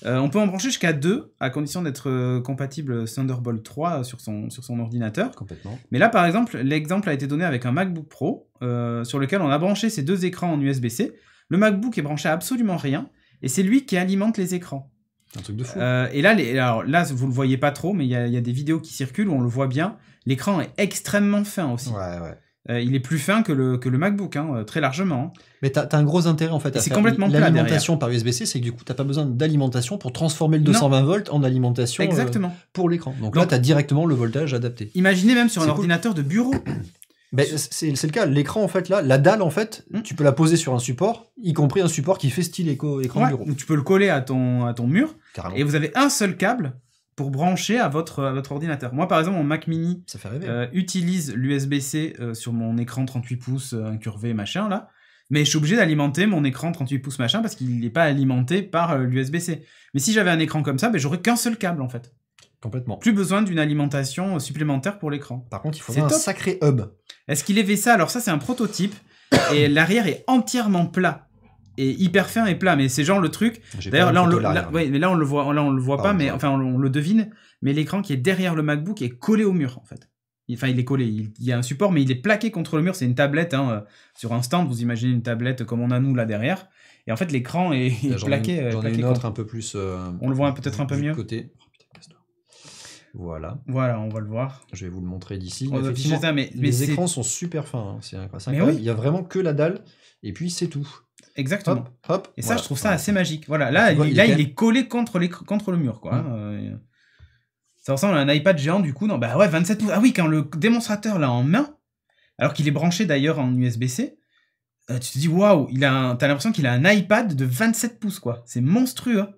Euh, on peut en brancher jusqu'à deux, à condition d'être euh, compatible Thunderbolt 3 euh, sur son, sur son ordinateur. Complètement. Mais là, par exemple, l'exemple a été donné avec un MacBook Pro, sur lequel on a branché ces deux écrans en USB-C. Le MacBook est branché à absolument rien, et c'est lui qui alimente les écrans. Un truc de fou. et là, les, alors, là, vous le voyez pas trop, mais il y, y, a des vidéos qui circulent où on le voit bien. L'écran est extrêmement fin aussi. Ouais, ouais. Euh, il est plus fin que le, que le MacBook, hein, euh, très largement. Hein. Mais tu as, un gros intérêt en fait à C'est complètement L'alimentation par USB-C, c'est que du coup, tu n'as pas besoin d'alimentation pour transformer le 220 volts en alimentation euh, pour l'écran. Donc, Donc, là, tu as directement le voltage adapté. Imaginez même sur un ordinateur de bureau. c'est le cas. L'écran, en fait, là, la dalle, en fait, hmm. tu peux la poser sur un support, y compris un support qui fait style écran de bureau. tu peux le coller à ton, à ton mur. Et vous avez un seul câble pour brancher à votre, votre ordinateur. Moi, par exemple, mon Mac Mini euh, utilise l'USB-C euh, sur mon écran 38 pouces euh, incurvé, machin, là. Mais je suis obligé d'alimenter mon écran 38 pouces, machin, parce qu'il n'est pas alimenté par l'USB-C. Mais si j'avais un écran comme ça, ben, j'aurais qu'un seul câble, en fait. Complètement. Plus besoin d'une alimentation supplémentaire pour l'écran. Par contre, il faut un sacré hub. Est-ce qu'il est ça Alors ça, c'est un prototype. et l'arrière est entièrement plat et hyper fin et plat mais c'est genre le truc d'ailleurs là, on le voit là on le voit pas mais enfin on, le devine mais l'écran qui est derrière le MacBook est collé au mur en fait enfin il est collé il, y a un support mais il est plaqué contre le mur c'est une tablette hein, euh, sur un stand vous imaginez une tablette comme on a nous là derrière et en fait l'écran est, plaqué un peu plus euh, on le voit peut-être un peu mieux côté oh, voilà. Voilà, on va le voir. Je vais vous le montrer d'ici. mais, les écrans sont super fins. Hein, il y a vraiment que la dalle. Et puis c'est tout. Exactement. Hop, et ça, je trouve ça assez magique. Voilà, là, il, là, il est collé contre, les, contre le mur, quoi. Hum. Euh, ça ressemble à un iPad géant, du coup. Non, bah ouais, 27 Ah oui, quand le démonstrateur l'a en main, alors qu'il est branché d'ailleurs en USB-C, euh, tu te dis, waouh, t'as l'impression qu'il a un iPad de 27 pouces, quoi. C'est monstrueux. Hein.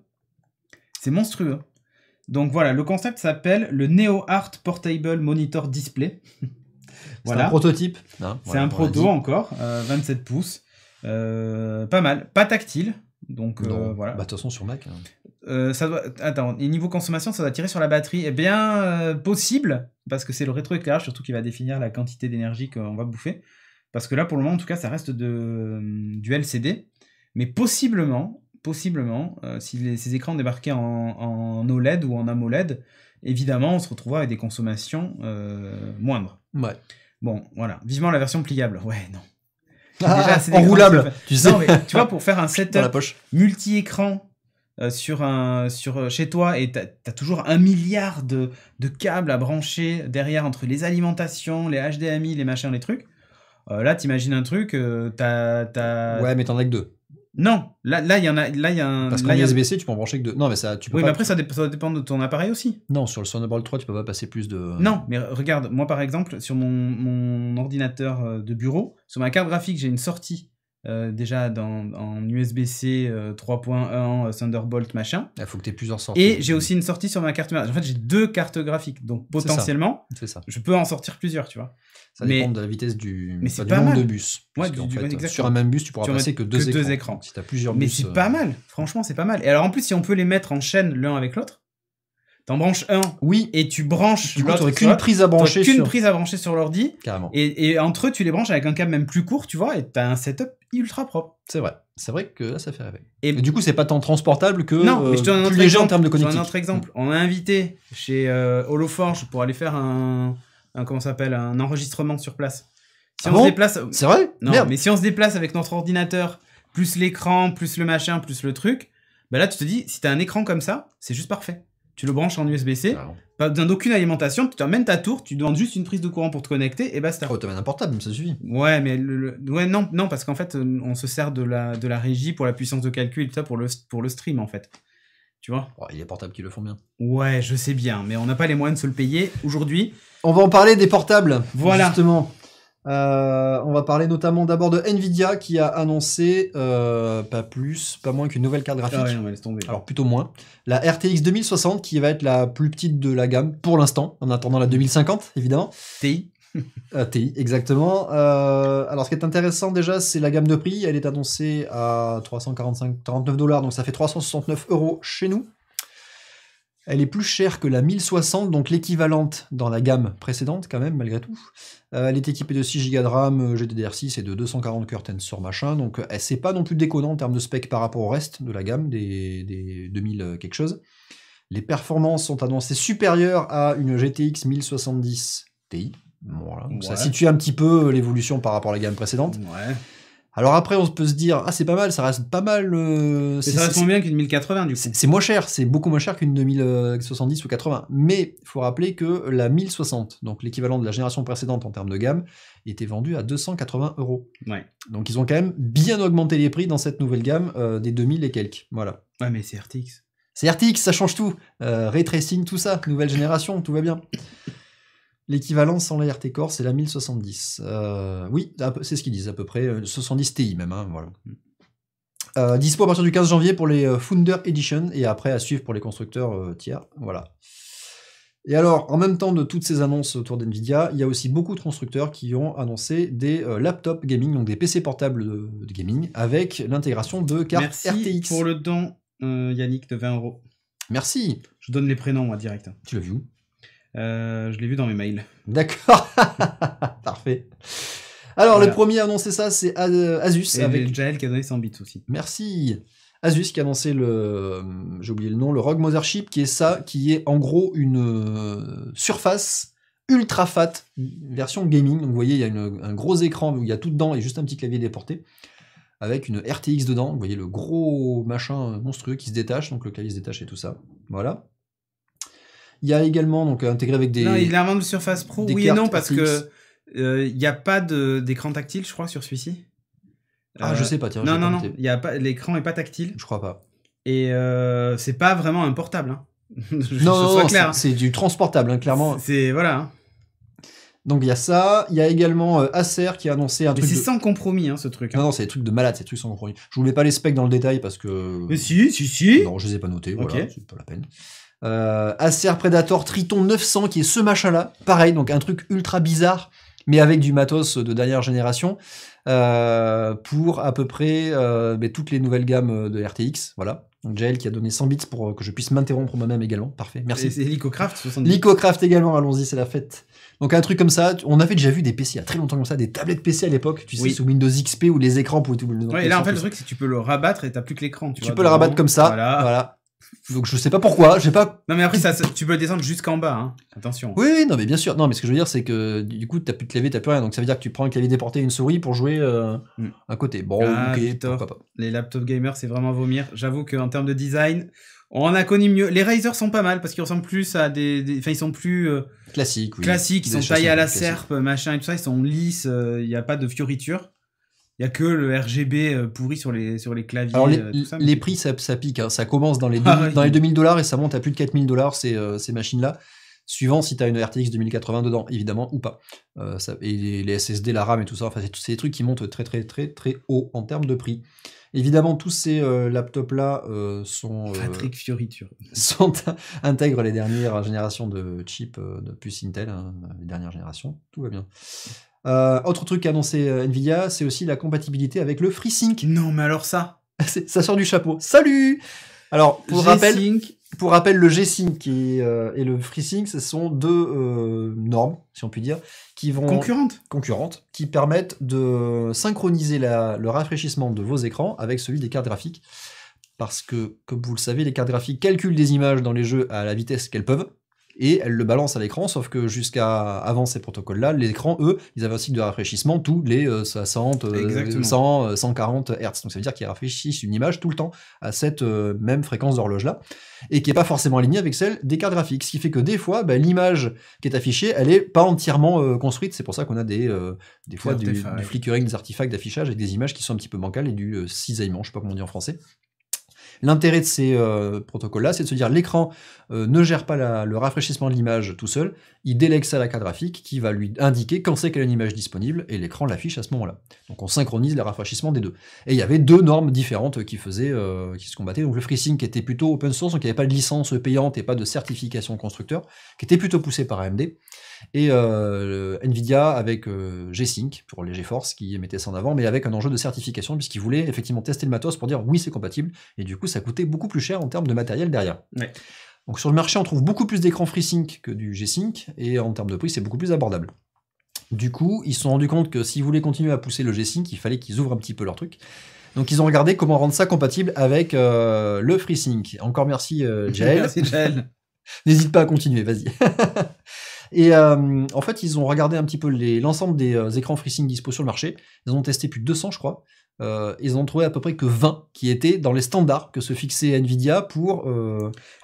C'est monstrueux. Hein. Donc voilà, le concept s'appelle le NeoArt Portable Monitor Display. voilà. C'est un prototype. C'est un proto encore, 27 euh, pouces. Euh, pas mal, pas tactile. Donc euh, voilà. Bah, de toute façon sur Mac. Hein. Euh, ça doit... Attends, et niveau consommation, ça doit tirer sur la batterie. Eh bien, possible, parce que c'est le rétroéclairage surtout qui va définir la quantité d'énergie qu'on va bouffer. Parce que là, pour le moment, en tout cas, ça reste de, du LCD. Mais possiblement, possiblement, si les, ces écrans débarquaient en, en, OLED ou en AMOLED, évidemment, on se retrouvera avec des consommations moindres. Bon, voilà. Vivement la version pliable. Ouais, non. Ah, déjà enroulable, tu sais. tu vois, pour faire un setup multi-écran euh, sur un sur euh, chez toi et t'as as toujours un milliard de, de, câbles à brancher derrière entre les alimentations, les HDMI, les machins, les trucs. Euh, là, t'imagines un truc, t'as as... ouais, mais t'en as que deux. Non, là, là, il y en a, là, il y a un. Parce qu'en usb tu peux en brancher que deux. Non, mais ça, tu peux. Oui, mais après, ça, dépend de ton appareil aussi. Non, sur le Thunderbolt 3, tu peux pas passer plus de. Non, mais regarde, moi, par exemple, sur mon ordinateur euh, de bureau, sur ma carte graphique, j'ai une sortie euh, déjà dans, en USB-C 3.1 euh, euh, Thunderbolt machin. Il ah, faut que tu aies plusieurs sorties. Et j'ai aussi une sortie sur ma carte mère. En fait, j'ai deux cartes graphiques, donc potentiellement, je peux en sortir plusieurs, tu vois. Ça dépend de la vitesse du, nombre de bus. sur un même bus, tu pourras passer que deux, écrans. as plusieurs mais c'est pas mal. Franchement, c'est pas mal. Et alors en plus, si on peut les mettre en chaîne l'un avec l'autre, T'en branches un. Oui. Et tu branches. tu coup, qu'une prise à brancher. sur... prise à brancher sur l'ordi. Carrément. Et, entre eux, tu les branches avec un câble même plus court, tu vois, et t'as un setup ultra propre. C'est vrai. C'est vrai que là, ça fait rêver. Et, du coup, c'est pas tant transportable que non, mais je euh, te léger en termes de connectique. un autre exemple. On a invité chez euh, Holoforge pour aller faire un, comment s'appelle un enregistrement sur place. Si ah déplace. Euh, c'est vrai. Non, mais si on se déplace avec notre ordinateur, plus l'écran, plus le machin, plus le truc, bah là, tu te dis, si t'as un écran comme ça, c'est juste parfait tu le branches en USB-C, ah pas besoin d'aucune alimentation, tu t'emènes ta tour, tu demandes juste une prise de courant pour te connecter et basta. Oh, t'amènes un portable, ça suffit. Ouais, mais ouais, non, non, parce qu'en fait, euh, on se sert de la, de la régie pour la puissance de calcul, tout ça, pour le, pour le stream, en fait. Tu vois oh, Il y a portables qui le font bien. Ouais, je sais bien, mais on n'a pas les moyens de se le payer aujourd'hui. On va en parler des portables. Voilà. Euh, on va parler notamment d'abord de Nvidia qui a annoncé euh, pas plus, pas moins qu'une nouvelle carte graphique. Ah alors plutôt moins. La RTX 2060 qui va être la plus petite de la gamme pour l'instant, en attendant la 2050 mm. évidemment. TI. Euh, TI, exactement. alors ce qui est intéressant déjà, c'est la gamme de prix. Elle est annoncée à 345, 39 dollars, donc ça fait 369 euros chez nous. Elle est plus chère que la 1060, donc l'équivalente dans la gamme précédente quand même, malgré tout. Euh, elle est équipée de 6 Go de RAM, euh, GDDR6 et de 240 curtains sur machin, donc euh, c'est pas non plus déconnant en termes de spec par rapport au reste de la gamme, des, 2000 quelque chose. Les performances sont annoncées supérieures à une GTX 1070 Ti. Voilà, donc ça situe un petit peu l'évolution par rapport à la gamme précédente. Ouais. Alors après, on peut se dire, ah, c'est pas mal, ça reste pas mal. Euh, ça reste moins bien qu'une 1080 du coup. C'est moins cher, c'est beaucoup moins cher qu'une 2070 ou 80. Mais il faut rappeler que la 1060, donc l'équivalent de la génération précédente en termes de gamme, était vendue à 280 euros. Ouais. Donc ils ont quand même bien augmenté les prix dans cette nouvelle gamme euh, des 2000 et quelques. Voilà. Ouais, mais c'est RTX. C'est RTX, ça change tout. Euh, Retracing, tout ça, nouvelle génération, tout va bien. L'équivalent sans la RT Core, c'est la 1070. Euh, oui, c'est ce qu'ils disent à peu près, 70 euh, Ti même, hein, voilà. Mm. Euh, dispo à partir du 15 janvier pour les Founder Edition et après à suivre pour les constructeurs tiers. Voilà. Et alors, en même temps de toutes ces annonces autour d'NVIDIA, il y a aussi beaucoup de constructeurs qui ont annoncé des laptops gaming, donc des PC portables de, gaming, avec l'intégration de cartes Merci pour le don, Yannick, de 20 euros. Merci. Je donne les prénoms, moi, direct. Hein. Tu l'as vu euh, je l'ai vu dans mes mails. D'accord. Parfait. Alors, le premier à annoncer ça, c'est euh, Asus. avec Jael qui a donné bits aussi. Merci. Asus qui a annoncé le, j'ai oublié le nom, le ROG Mothership, qui est ça, qui est en gros une euh, surface ultra fat version gaming. Donc vous voyez, il y a un gros écran où il y a tout dedans et juste un petit clavier déporté avec une RTX dedans. Vous voyez le gros machin monstrueux qui se détache, donc le clavier se détache et tout ça. Voilà. Il y a également donc euh, intégré avec des. Non, il a un de Surface Pro. Oui et non parce que euh, il n'y a pas d'écran tactile, je crois, sur celui-ci. Ah, je euh, sais pas. Tiens, non, non, non. Il y a pas l'écran est pas tactile. Je crois pas. Et c'est pas vraiment un portable. Hein. non, hein. c'est du transportable, hein, clairement. C'est voilà. Donc il y a ça, il y a également Acer qui a annoncé un truc. c'est sans compromis hein, ce truc. Non, non, c'est des trucs de malade, ces trucs sans compromis. Je voulais pas les specs dans le détail parce que. Mais si, si, si. Non, je les ai pas notés, Ok. c'est pas la peine. Euh, Acer Predator Triton 900 qui est ce machin là, pareil, donc un truc ultra bizarre mais avec du matos de dernière génération euh, pour à peu près euh, mais toutes les nouvelles gammes euh, de RTX, voilà. Donc JL qui a donné 100 bits pour que je puisse m'interrompre moi-même également, parfait, merci. C'est LicoCraft 70. également, allons-y, c'est la fête. Donc un truc comme ça, on avait déjà vu des PC il y a très longtemps comme ça, des tablettes PC à l'époque, tu sais, sous Windows XP ou les écrans pouvaient tout. Ouais, et là en fait le truc c'est que tu peux le rabattre et t'as plus que l'écran. Tu, peux le rabattre comme ça, voilà. Donc je sais pas pourquoi, j'ai pas. Non mais après ça, tu peux descendre jusqu'en bas, hein. attention. Oui, non mais bien sûr. Non mais ce que je veux dire c'est que du coup t'as plus de clavier, t'as plus rien, donc ça veut dire que tu prends un clavier déporté et une souris pour jouer euh, mm. à côté. Bon, ah, Les laptops gamers c'est vraiment vomir. J'avoue qu'en termes de design, on a connu mieux. Les Razer sont pas mal parce qu'ils ressemblent plus à des, enfin ils sont plus euh, classiques, oui. classiques, ils sont taillés à la serpe, machin et tout ça, ils sont lisses, euh, il y n'y a pas de fioritures. Il n'y a que le RGB euh, pourri sur les, sur les claviers. les, euh, prix, ça, pique. Hein. Ça commence dans les, 2000, ah dans les 2000 dollars et ça monte à plus de 4000 dollars ces, euh, ces machines-là. Suivant si tu as une RTX 2080 dedans, évidemment, ou pas. et les, SSD, la RAM et tout ça, enfin, c'est tous ces trucs qui montent très très très très haut en termes de prix. Évidemment, tous ces laptops-là sont. Patrick Sont, intègrent les dernières générations de chips de puce Intel, hein, les dernières générations. Tout va bien. Euh, autre truc annoncé euh, Nvidia, c'est aussi la compatibilité avec le FreeSync. Non, mais alors ça Ça sort du chapeau. Salut Alors, pour rappel, pour rappel, le G-Sync euh, et, le FreeSync, ce sont deux normes, si on peut dire, qui vont... Concurrentes Concurrentes, qui permettent de synchroniser le rafraîchissement de vos écrans avec celui des cartes graphiques. Parce que, comme vous le savez, les cartes graphiques calculent des images dans les jeux à la vitesse qu'elles peuvent et elle le balance à l'écran, sauf que jusqu'à avant ces protocoles-là, les eux, ils avaient un cycle de rafraîchissement tous les 60, 100, 140 Hz. Donc ça veut dire qu'ils rafraîchissent une image tout le temps à cette euh, même fréquence d'horloge-là, et qui n'est pas forcément alignée avec celle des cartes graphiques. Ce qui fait que des fois, bah, l'image qui est affichée, elle n'est pas entièrement euh, construite. C'est pour ça qu'on a des, euh, des fois du, flickering, des artefacts d'affichage avec des images qui sont un petit peu bancales et du cisaillement, je sais pas comment on dit en français. L'intérêt de ces euh, protocoles-là, c'est de se dire l'écran euh, ne gère pas le rafraîchissement de l'image tout seul, il délègue ça à la carte graphique qui va lui indiquer quand c'est qu'elle a une image disponible et l'écran l'affiche à ce moment-là. Donc on synchronise le rafraîchissement des deux. Et il y avait deux normes différentes qui faisaient, euh, qui se combattaient. Donc le FreeSync était plutôt open source, donc il n'y avait pas de licence payante et pas de certification constructeur, qui était plutôt poussé par AMD et euh, Nvidia avec euh, G-Sync pour les GeForce qui mettait ça en avant, mais avec un enjeu de certification puisqu'ils voulaient effectivement tester le matos pour dire oui c'est compatible et du coup ça coûtait beaucoup plus cher en termes de matériel derrière. Donc sur le marché on trouve beaucoup plus d'écrans FreeSync que du G-Sync et en termes de prix c'est beaucoup plus abordable. Du coup ils se sont rendus compte que s'ils voulaient continuer à pousser le G-Sync il fallait qu'ils ouvrent un petit peu leur truc. Donc ils ont regardé comment rendre ça compatible avec euh, le FreeSync. Encore merci Jael. merci Jael. N'hésite pas à continuer, vas-y. Et euh, en fait, ils ont regardé un petit peu l'ensemble des euh, écrans FreeSync dispo sur le marché. Ils ont testé plus de 200, je crois. Euh, ils ont trouvé à peu près que 20 qui étaient dans les standards que se fixait Nvidia pour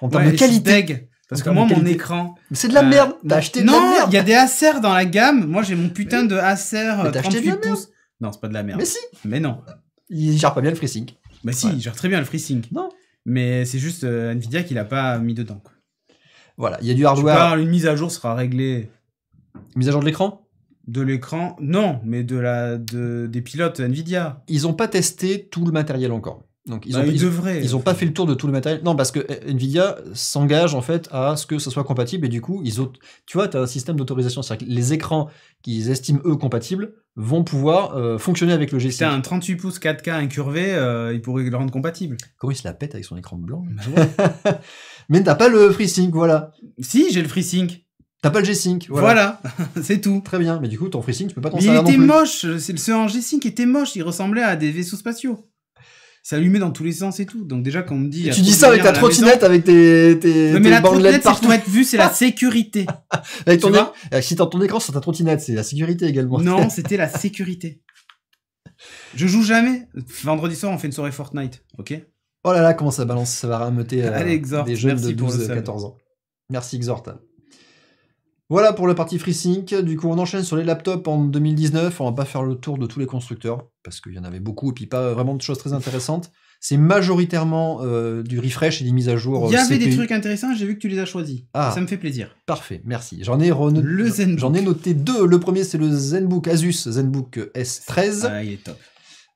en termes de qualité. parce que moi, mon écran. C'est de la merde! T'as acheté de non, la merde! il y a des Acer dans la gamme. Moi, j'ai mon putain de Acer 38 pouces. Non, c'est pas de la merde. Mais si! Mais non! Il gère pas bien le FreeSync. Bah si, il gère très bien le FreeSync. Non! Mais c'est juste Nvidia qui l'a pas mis dedans. Voilà, il y a du hardware. une mise à jour sera réglée. Une mise à jour de l'écran de l'écran, non, mais de la, de, des pilotes Nvidia. Ils n'ont pas testé tout le matériel encore. Donc bah, ils, ont, pas fait le tour de tout le matériel. Non, parce que eh, Nvidia s'engage en fait à ce que ça soit compatible et du coup, ils ont, tu vois, tu as un système d'autorisation. cest les écrans qu'ils estiment eux compatibles vont pouvoir euh, fonctionner avec le g Tu T'as un 38 pouces 4K incurvé, euh, il pourrait le rendre compatible. Comment il se la pète avec son écran blanc bah Mais t'as pas le FreeSync, voilà. Si, j'ai le FreeSync. T'as pas le G-Sync. Voilà, voilà c'est tout. Très bien, mais du coup, ton FreeSync, tu peux pas t'en servir. Il était moche, ce en G-Sync était moche, il ressemblait à des vaisseaux spatiaux s'allumer dans tous les sens et tout. Donc déjà quand on me dit tu dis ça avec ta trottinette avec tes tes, non, mais la trottinette c'est pour être vu, c'est la sécurité. avec ton écran, euh, si ton écran sur ta trottinette, c'est la sécurité également. Non, c'était la sécurité. Je joue jamais. Vendredi soir, on fait une soirée Fortnite, OK Oh là là, comment ça balance, ça va rameuter euh, des jeunes de 12 14 ans. Merci Xorta. Voilà pour la partie FreeSync. Du coup, on enchaîne sur les laptops en 2019. On va pas faire le tour de tous les constructeurs parce qu'il y en avait beaucoup et puis pas vraiment de choses très intéressantes. C'est majoritairement euh, du refresh et des mises à jour. Il y avait des trucs intéressants, j'ai vu que tu les as choisis. Ah. ça me fait plaisir. Parfait, merci. J'en ai, J'en ai noté deux. Le premier, c'est le ZenBook Asus ZenBook S13. Ah, il est top.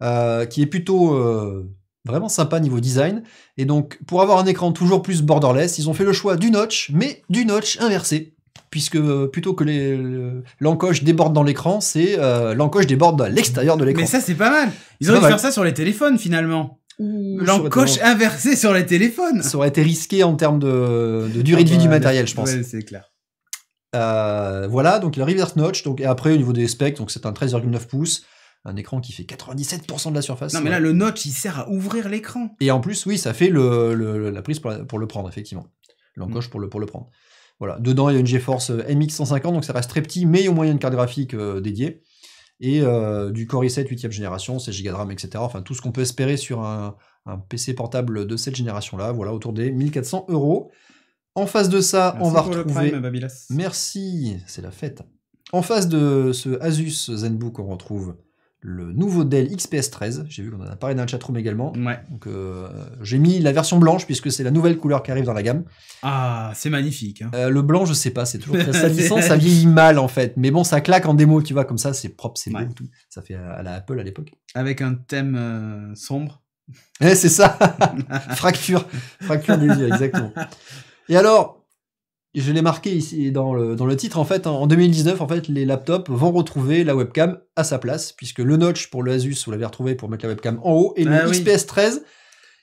Euh, qui est plutôt euh, vraiment sympa niveau design. Et donc, pour avoir un écran toujours plus borderless, ils ont fait le choix du notch, mais du notch inversé puisque euh, plutôt que l'encoche déborde dans l'écran, c'est euh, l'encoche déborde à l'extérieur de l'écran. Mais ça, c'est pas mal. Ils auraient dû faire ça sur les téléphones finalement. L'encoche inversée sur les téléphones. Ça aurait été risqué en termes de, durée de vie du matériel, je pense. Ouais, c'est clair. Euh, voilà, donc le reverse notch. Donc, et après, au niveau des specs, donc c'est un 13,9 pouces un écran qui fait 97% de la surface. Non, mais là, le notch, il sert à ouvrir l'écran. Et en plus, oui, ça fait la prise pour, le prendre, effectivement. L'encoche mm. pour, le, pour le prendre. Voilà, dedans il y a une GeForce euh, MX 150, donc ça reste très petit, mais au moyen une carte graphique euh, dédiée. Et euh, du Core i7 8ème génération, 16 Go de RAM, etc. Enfin, tout ce qu'on peut espérer sur un, PC portable de cette génération-là, voilà, autour des 1400 euros. En face de ça, on va retrouver. Merci, c'est la fête. En face de ce Asus ZenBook, on retrouve le nouveau Dell XPS 13. J'ai vu qu'on en a parlé dans le chatroom également. Ouais. Donc euh, j'ai mis la version blanche puisque c'est la nouvelle couleur qui arrive dans la gamme. Ah, c'est magnifique. Hein. Euh, le blanc, je sais pas, c'est toujours très salissant, ça vieillit mal en fait. Mais bon, ça claque en démo, tu vois, comme ça, c'est propre, c'est ouais. tout. Ça fait à la Apple à l'époque. Avec un thème euh, sombre. Eh, c'est ça. fracture, fracture des yeux, exactement. Et alors, je l'ai marqué ici dans le, titre, en fait, en 2019, en fait, les laptops vont retrouver la webcam à sa place, puisque le notch pour le Asus, vous l'avez retrouvé pour mettre la webcam en haut, et le bah XPS 13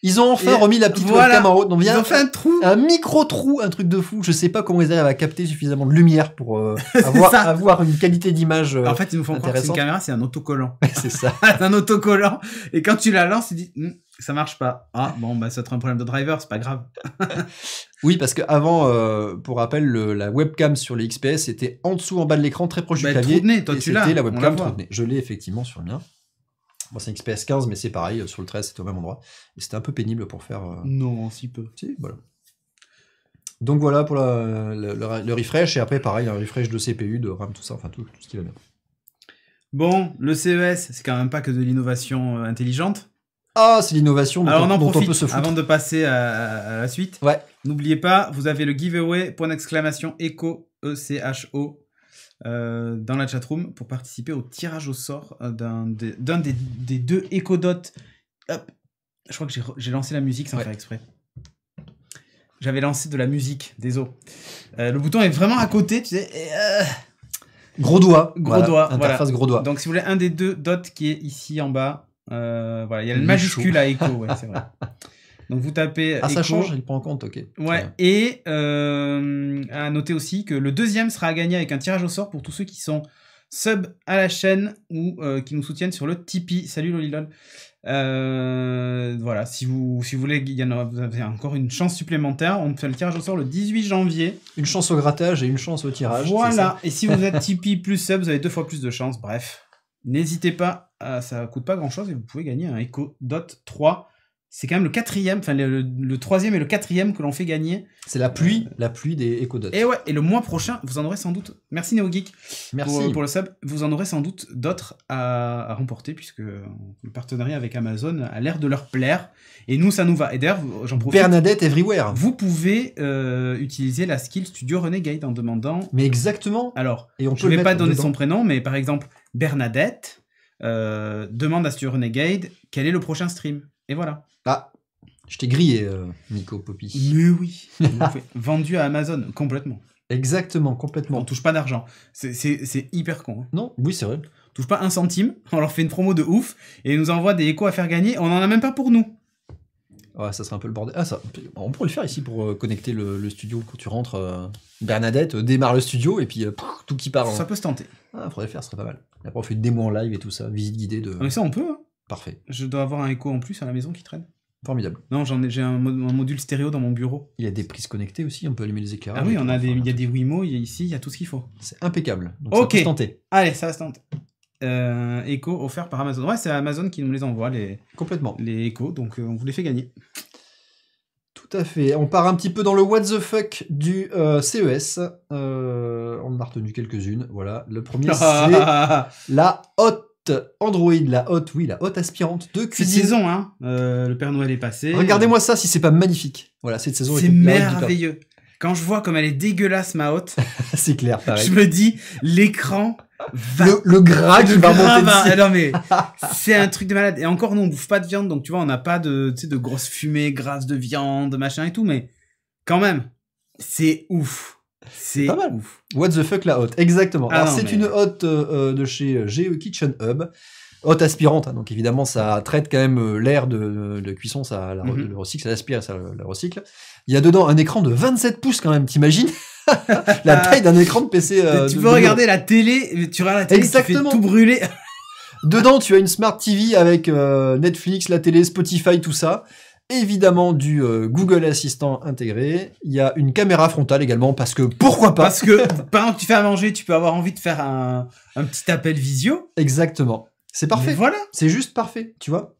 ils ont enfin remis la petite webcam en haut. Donc, ils ont un trou. Un micro trou, un truc de fou. Je sais pas comment ils arrivent à capter suffisamment de lumière pour euh, avoir, une qualité d'image. Euh, en fait, ils nous font croire que c'est une caméra, c'est un autocollant. c'est ça. un autocollant. Et quand tu la lances, tu dis, hum, ça marche pas. Ah bon, bah ça être un problème de driver, c'est pas grave. oui, parce qu'avant, avant, euh, pour rappel, la webcam sur les XPS était en dessous, en bas de l'écran, très proche du bah, clavier. toi, tu l'as. C'était la webcam Je l'ai effectivement sur le mien moi c'est XPS 15, mais c'est pareil, euh, sur le 13, c'était au même endroit. Et c'était un peu pénible pour faire. Euh, non, si peu. si, voilà. Donc voilà pour le, le- refresh, et après, pareil, un refresh de CPU, de RAM, tout ça, enfin tout, tout ce qui va bien. Bon, le CES, c'est quand même pas que de l'innovation euh, intelligente. Ah, c'est l'innovation Alors on en on peut profite se avant de passer à, la suite. Ouais. N'oubliez pas, vous avez le giveaway, point d'exclamation, écho, E-C-H-O, euh, dans la chatroom pour participer au tirage au sort euh, d'un des, des, des, deux écodots. Hop, je crois que j'ai lancé la musique sans faire exprès. J'avais lancé de la musique, désolé. Euh, le bouton est vraiment à côté, tu sais. Euh, gros doigt. Gros doigt. Interface gros doigt. Donc, si vous voulez, un des deux dots qui est ici en bas. voilà, il y a le, majuscule à écho, ouais, c'est vrai. Donc vous tapez. Ah, ça change, il prend en compte, ok. Ouais. Et euh, à noter aussi que le deuxième sera à gagner avec un tirage au sort pour tous ceux qui sont sub à la chaîne ou euh, qui nous soutiennent sur le Tipeee. Salut Lolilol. Euh, voilà, si vous, si vous voulez, il y vous avez encore une chance supplémentaire. On fait le tirage au sort le 18 janvier. Une chance au grattage et une chance au tirage. Voilà, et si vous êtes Tipeee plus sub, vous avez deux fois plus de chance. Bref, n'hésitez pas, ça ça coûte pas grand chose et vous pouvez gagner un Echo Dot 3 c'est quand même le quatrième, enfin le, troisième et le quatrième que l'on fait gagner. C'est la pluie, euh, la pluie des Ecodots. Et ouais, et le mois prochain, vous en aurez sans doute. Merci NeoGeek Merci. Pour, le sub. Vous en aurez sans doute d'autres à, remporter puisque euh, le partenariat avec Amazon a l'air de leur plaire. Et nous, ça nous va. Et d'ailleurs, j'en profite. Bernadette Everywhere. Vous pouvez euh, utiliser la skill Studio Renegade en demandant. Mais exactement. Alors, et je ne vais pas donner son prénom, mais par exemple, Bernadette demande à Studio Renegade quel est le prochain stream. Et voilà. Je t'ai grillé, euh, Nico Poppy. Mais oui. Vendu à Amazon, complètement. Exactement, complètement. On touche pas d'argent. C'est hyper con. Hein. Non, oui, c'est vrai. On touche pas un centime, on leur fait une promo de ouf, et ils nous envoient des échos à faire gagner, on en a même pas pour nous. Ouais, ça serait un peu le bordel. Ah, ça, on pourrait le faire ici pour euh, connecter le, studio quand tu rentres. Euh, Bernadette démarre le studio et puis tout qui part. Hein. Ça peut se tenter. Ah, faudrait le faire, ce serait pas mal. après, on fait une démo en live et tout ça, visite guidée de. Ah, mais ça, on peut. Hein. Parfait. Je dois avoir un écho en plus à la maison qui traîne. Formidable. Non, j'en ai, j'ai un, module stéréo dans mon bureau. Il y a des prises connectées aussi, on peut allumer les éclairages. Ah oui, on a il y a des Wimo, ici, il y a tout ce qu'il faut. C'est impeccable. ok. tenter. Allez, ça va se tenter. Euh, écho offert par Amazon. Ouais, c'est Amazon qui nous les envoie, les, Complètement. les échos, donc euh, on vous les fait gagner. Tout à fait. On part un petit peu dans le what the fuck du euh, CES. Euh, on en a retenu quelques-unes. Voilà. Le premier, c'est la haute Android, la haute, oui, la haute aspirante de cuisine. Cette saison, hein, euh, le Père Noël est passé. Regardez-moi ça, si c'est pas magnifique. Voilà, cette saison. C'est merveilleux. Quand je vois comme elle est dégueulasse, ma haute. c'est clair, Je me dis, l'écran. Va... Le, gras qui va monter ah Non mais c'est un truc de malade. Et encore, nous on bouffe pas de viande, donc tu vois, on n'a pas de, de grosses fumées grasses de viande, machin et tout, mais quand même, c'est ouf. C'est pas mal. Ouf. What the fuck la hotte Exactement. Ah Alors c'est une hotte euh, euh, de chez euh, GE Kitchen Hub. Hotte aspirante, hein. donc évidemment ça traite quand même l'air de, cuisson, ça mhm. recycle, ça aspire, ça la recycle. Il y a dedans un écran de 27 pouces quand même, t'imagines La taille d'un écran de PC. tu peux regarder la télé, tu regardes la télé, Tu fais tout brûler. Dedans, tu as une Smart TV avec Netflix, la télé, Spotify, tout ça évidemment du euh, Google Assistant intégré. Il y a une caméra frontale également parce que pourquoi pas Parce que pendant que tu fais à manger, tu peux avoir envie de faire un, petit appel visio. Exactement. C'est parfait. voilà. C'est juste parfait, tu vois.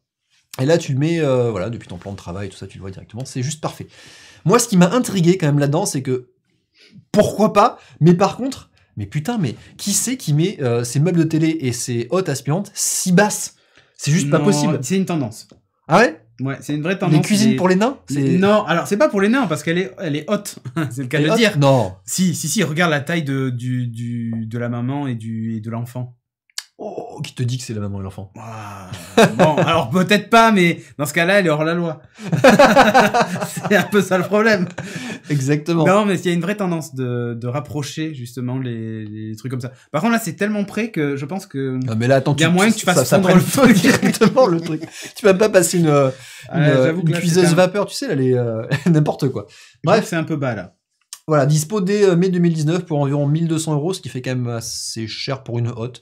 Et là, tu le mets, euh, voilà, depuis ton plan de travail, tout ça, tu le vois directement. C'est juste parfait. Moi, ce qui m'a intrigué quand même là-dedans, c'est que pourquoi pas Mais par contre, mais putain, mais qui c'est qui met ses euh, meubles de télé et ses hautes aspirantes si basses C'est juste pas possible. C'est une tendance. Ah ouais Ouais, c'est une vraie tendance. Les cuisines pour les nains Non, alors c'est pas pour les nains parce qu'elle est, elle est haute. c'est le cas de dire. Non. Si, si, si. Regarde la taille de, du, du, de la maman et, du, et de l'enfant. Oh, qui te dit que c'est la maman et l'enfant ah, Bon, alors peut-être pas, mais dans ce cas-là, elle est hors la loi. c'est un peu ça le problème. Exactement. Non, mais il y a une vraie tendance de, de rapprocher justement les, les, trucs comme ça. Par contre, là, c'est tellement près que je pense que. Non, ah, mais là, attends, il y a moyen que tu passes ça, dans le feu directement le truc. Tu vas pas passer une, ah, une, cuiseuse vapeur, tu sais, là, les euh, n'importe quoi. Bref, c'est un peu bas là. Voilà, dispo dès euh, mai 2019 pour environ 1200 euros, ce qui fait quand même assez cher pour une hotte.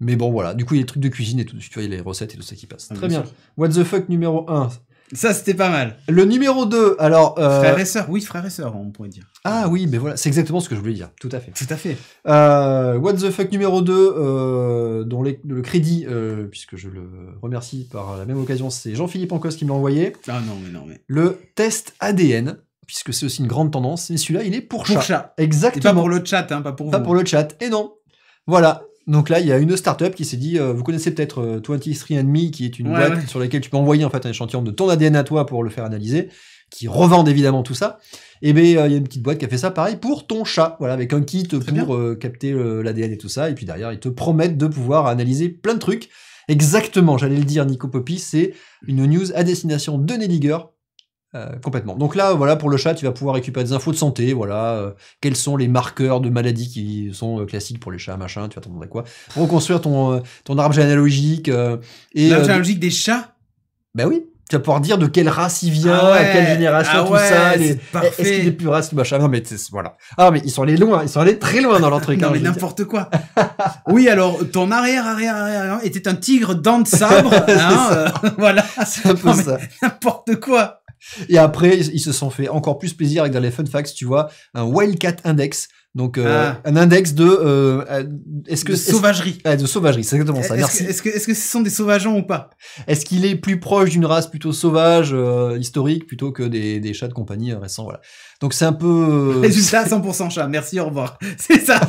Mais bon, voilà. Du coup, il y a des trucs de cuisine et tout. Tu vois, il y a les recettes et tout ça qui passe. Ah, Très bien. What the fuck numéro 1. Ça, c'était pas mal. Le numéro 2, alors. Euh, frère et sœur, oui, frère et sœur, on pourrait dire. Ah oui, mais voilà, c'est exactement ce que je voulais dire, tout à fait. Tout à fait. Euh, what the fuck numéro 2, euh, dont le crédit, puisque je le remercie par la même occasion, c'est Jean-Philippe Ancos qui me l'a envoyé. Ah non, mais non, mais. Le test ADN, puisque c'est aussi une grande tendance, et celui-là, il est pour, pour chat. Exactement. Et pas pour le chat, hein, pas pour Pas pour le chat, et non. Voilà, donc là, il y a une startup qui s'est dit, euh, vous connaissez peut-être euh, 23andMe, qui est une boîte sur laquelle tu peux envoyer en fait un échantillon de ton ADN à toi pour le faire analyser, qui revend évidemment tout ça. Et bien, euh, il y a une petite boîte qui a fait ça pareil pour ton chat, voilà, avec un kit pour euh, capter l'ADN et tout ça. Et puis derrière, ils te promettent de pouvoir analyser plein de trucs. Exactement, j'allais le dire, Nico Poppy, c'est une news à destination de Nelliger euh, complètement. Donc là, voilà, pour le chat, tu vas pouvoir récupérer des infos de santé, voilà, euh, quels sont les marqueurs de maladies qui sont euh, classiques pour les chats, machin, tu vas t'en demander quoi. Reconstruire ton, ton arbre généalogique. et, L'arbre généalogique des chats Ben oui. Tu vas pouvoir dire de quelle race il vient, ah à quelle génération, ah tout ça. est-ce qu'il est plus race, machin. Non, mais voilà. Ah, mais ils sont allés loin, ils sont allés très loin dans leur truc. non, hein, mais n'importe quoi. oui, alors, ton arrière, arrière, arrière, était un tigre dents de sabre. voilà. N'importe quoi. Et après, ils se sont fait encore plus plaisir avec dans les fun facts, tu vois, un Wildcat Index. Donc, euh, ah. un index de. Euh, est-ce que, sauvagerie. de sauvagerie, c'est exactement ça. Est-ce que, est -ce, que, est ce que ce sont des sauvageons ou pas Est-ce qu'il est plus proche d'une race plutôt sauvage, euh, historique, plutôt que des, des, chats de compagnie récents Voilà. Donc, c'est un peu. Résultat 100% chat. Merci, au revoir. C'est ça.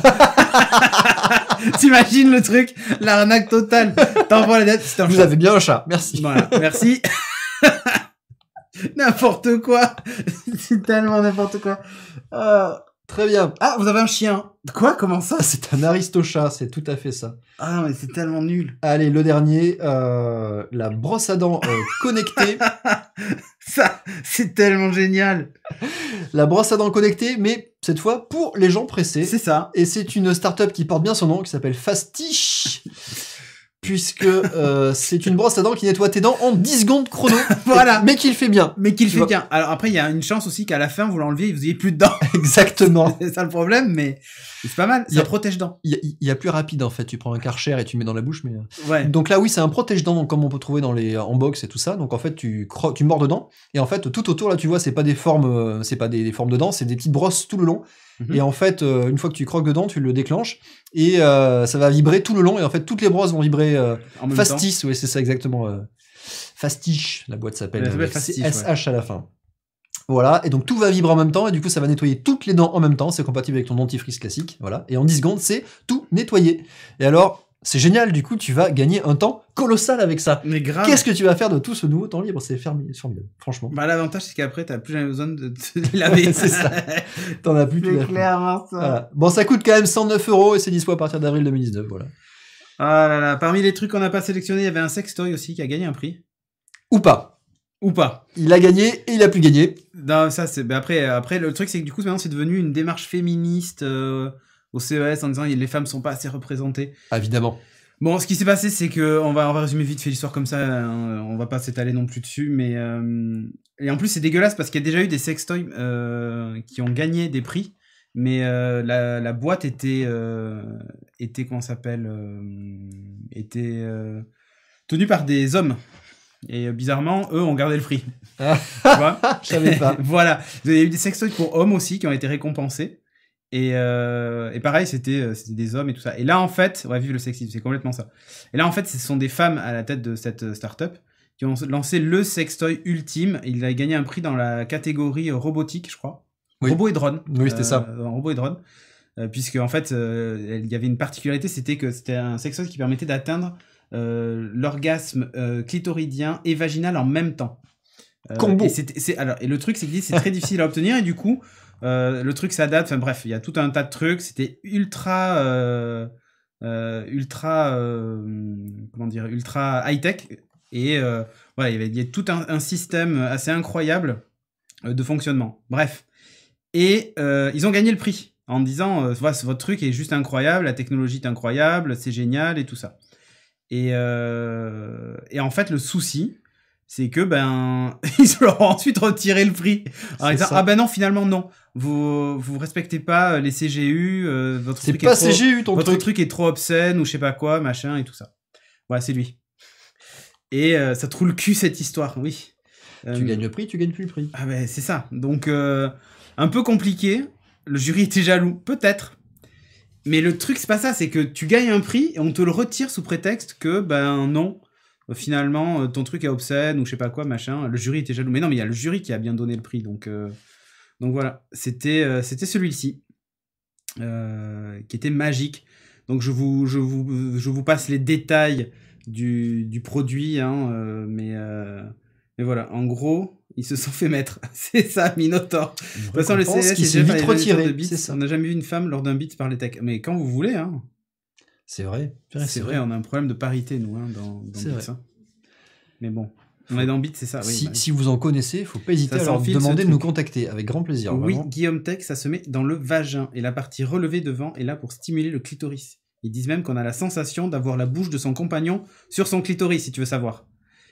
T'imagines le truc L'arnaque totale. T'envoies la un. Vous avez bien un chat. Merci. Voilà. Merci. n'importe quoi. c'est tellement n'importe quoi. Ah, très bien. Ah, vous avez un chien. Quoi Comment ça C'est un aristochat, c'est tout à fait ça. Ah, mais c'est tellement nul. Allez, le dernier, euh, la brosse à dents euh, connectée. ça, c'est tellement génial. La brosse à dents connectée, mais cette fois pour les gens pressés. C'est ça. Et c'est une start-up qui porte bien son nom, qui s'appelle Fastiche puisque euh, c'est une brosse à dents qui nettoie tes dents en 10 secondes chrono. voilà. Mais qu'il fait bien. Mais qu'il fait bien. Alors après, il y a une chance aussi qu'à la fin, vous l'enleviez et vous ayez plus de dents. Exactement. c'est ça le problème, mais c'est pas mal. Ça protège dents. Il y, a plus rapide en fait. Tu prends un Karcher et tu le mets dans la bouche, mais. Euh, donc là, oui, c'est un protège dents, comme on peut trouver dans les euh, en box et tout ça. Donc en fait, tu tu mords dedans et en fait tout autour là, tu vois, c'est pas des formes, c'est pas des, des formes de dents, c'est des petites brosses tout le long. Mhm. Et en fait, euh, une fois que tu croques dedans, tu le déclenches et euh, ça va vibrer tout le long. Et en fait, toutes les brosses vont vibrer euh, Fastis, oui, c'est ça exactement. Fastiche, la boîte s'appelle. SH à la fin. Voilà, et donc tout va vibrer en même temps, et du coup ça va nettoyer toutes les dents en même temps, c'est compatible avec ton dentifrice classique, voilà. Et en 10 secondes, c'est tout nettoyé. Et alors, c'est génial, du coup, tu vas gagner un temps colossal avec ça. Mais Qu'est-ce que tu vas faire de tout ce nouveau temps libre C'est formidable, franchement. Bah, l'avantage, c'est qu'après, t'as plus jamais besoin de te laver. c'est ça. T'en as plus. C'est clairement ça. Bon, ça coûte quand même 109 euros et c'est dispo à partir d'avril 2019, voilà. Ah là là, parmi les trucs qu'on n'a pas sélectionnés, il y avait un sextoy aussi qui a gagné un prix. Ou pas. Ou pas. Il a gagné et il a plus gagné. ça c'est. Après, euh, après, le truc c'est que du coup maintenant c'est devenu une démarche féministe. Euh, au CES en disant les femmes sont pas assez représentées. Ah, évidemment. Bon, ce qui s'est passé, c'est que on va résumer vite fait l'histoire comme ça. Hein, on va pas s'étaler non plus dessus, mais euh, et en plus c'est dégueulasse parce qu'il y a déjà eu des sextoys euh, qui ont gagné des prix, mais euh, la, boîte était était comment s'appelle était tenue par des hommes. Et bizarrement, eux ont gardé le prix. Ah. tu vois Je savais pas. voilà. Il y a eu des sextoys pour hommes aussi qui ont été récompensés. Et, euh, et, pareil, euh, c'était des hommes et tout ça. Et là, en fait, ouais, vive le sexisme, c'est complètement ça. Et là, en fait, ce sont des femmes à la tête de cette euh, start-up qui ont lancé le sextoy ultime. Il a gagné un prix dans la catégorie robotique, je crois. Oui. Robot et drone. Oui, c'était ça. robot et drone. puisque, en fait, il y avait une particularité, c'était que c'était un sextoy qui permettait d'atteindre l'orgasme clitoridien et vaginal en même temps. Combo. Et, et le truc, c'est que c'est très difficile à obtenir et du coup. Euh, le truc, ça date. Enfin bref, il y a tout un tas de trucs. C'était ultra, euh, euh, ultra, comment dire, ultra high tech. Et voilà, il y, avait, tout un, système assez incroyable de fonctionnement. Bref, et ils ont gagné le prix en disant, voilà, votre truc est juste incroyable, la technologie est incroyable, c'est génial et tout ça. Et, et en fait, le souci, c'est que ben ils ont ensuite retiré le prix. ah ben non finalement non, vous vous respectez pas euh, les CGU, euh, votre truc est trop, CGU, votre truc. est trop obscène ou je sais pas quoi machin et tout ça. Ouais c'est lui. Et euh, ça trouve le cul cette histoire, oui. Tu gagnes le prix, tu gagnes plus le prix. Ah ben c'est ça. Donc un peu compliqué. Le jury était jaloux, peut-être. Mais le truc c'est pas ça, c'est que tu gagnes un prix et on te le retire sous prétexte que ben non euh, finalement, euh, ton truc à obscène ou je sais pas quoi, machin. Le jury était jaloux. Mais non, mais il y a le jury qui a bien donné le prix. Donc, euh, donc voilà, c'était c'était celui-ci qui était magique. Donc je vous, je vous, je vous passe les détails du, du produit, hein, mais, voilà, en gros, ils se sont fait mettre. c'est ça, Minotaur. De toute façon, le CS est vite retiré. On n'a jamais vu une femme lors d'un beat par les techs. Mais quand vous voulez, hein. C'est vrai. C'est vrai, on a un problème de parité, nous, hein, dans, dans hein. Mais bon, on est dans Beats, c'est ça. Bah si, vous en connaissez, faut pas hésiter à leur demander de nous contacter, avec grand plaisir. Oui, Guillaume Tech, ça se met dans le vagin, et la partie relevée devant est là pour stimuler le clitoris. Ils disent même qu'on a la sensation d'avoir la bouche de son compagnon sur son clitoris, si tu veux savoir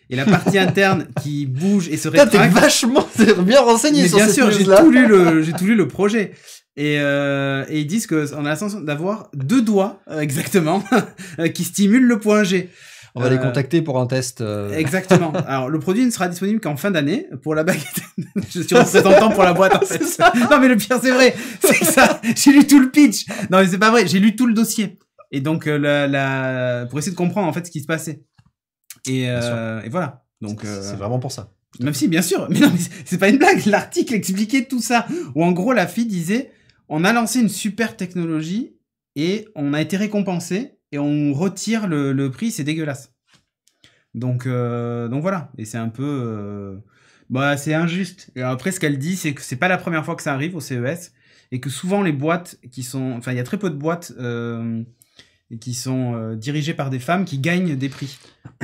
et la partie interne qui bouge et se rétracte. T'es vachement bien renseigné mais sur bien sûr, j'ai tout lu le j'ai tout lu le projet. Et, euh, et ils disent qu'on a la d'avoir deux doigts euh, exactement qui stimulent le point G. On va les euh, contacter pour un test. Euh. Exactement. Alors le produit ne sera disponible qu'en fin d'année pour la baguette. Je suis en pour la boîte en fait. Non mais le pire c'est vrai, c'est ça. J'ai lu tout le pitch. Non mais c'est pas vrai, j'ai lu tout le dossier. Et donc la pour essayer de comprendre en fait ce qui se passait. Euh, et, voilà. Donc c'est euh, vraiment pour ça. Même si, bien sûr, mais non, mais c'est pas une blague. L'article expliquait tout ça. Où en gros, la fille disait on a lancé une super technologie et on a été récompensé et on retire le, prix, c'est dégueulasse. Donc, euh, donc voilà. Et c'est un peu. bah, c'est injuste. Et après, ce qu'elle dit, c'est que c'est pas la première fois que ça arrive au CES et que souvent les boîtes qui sont. Enfin, il y a très peu de boîtes qui sont euh, dirigées par des femmes qui gagnent des prix.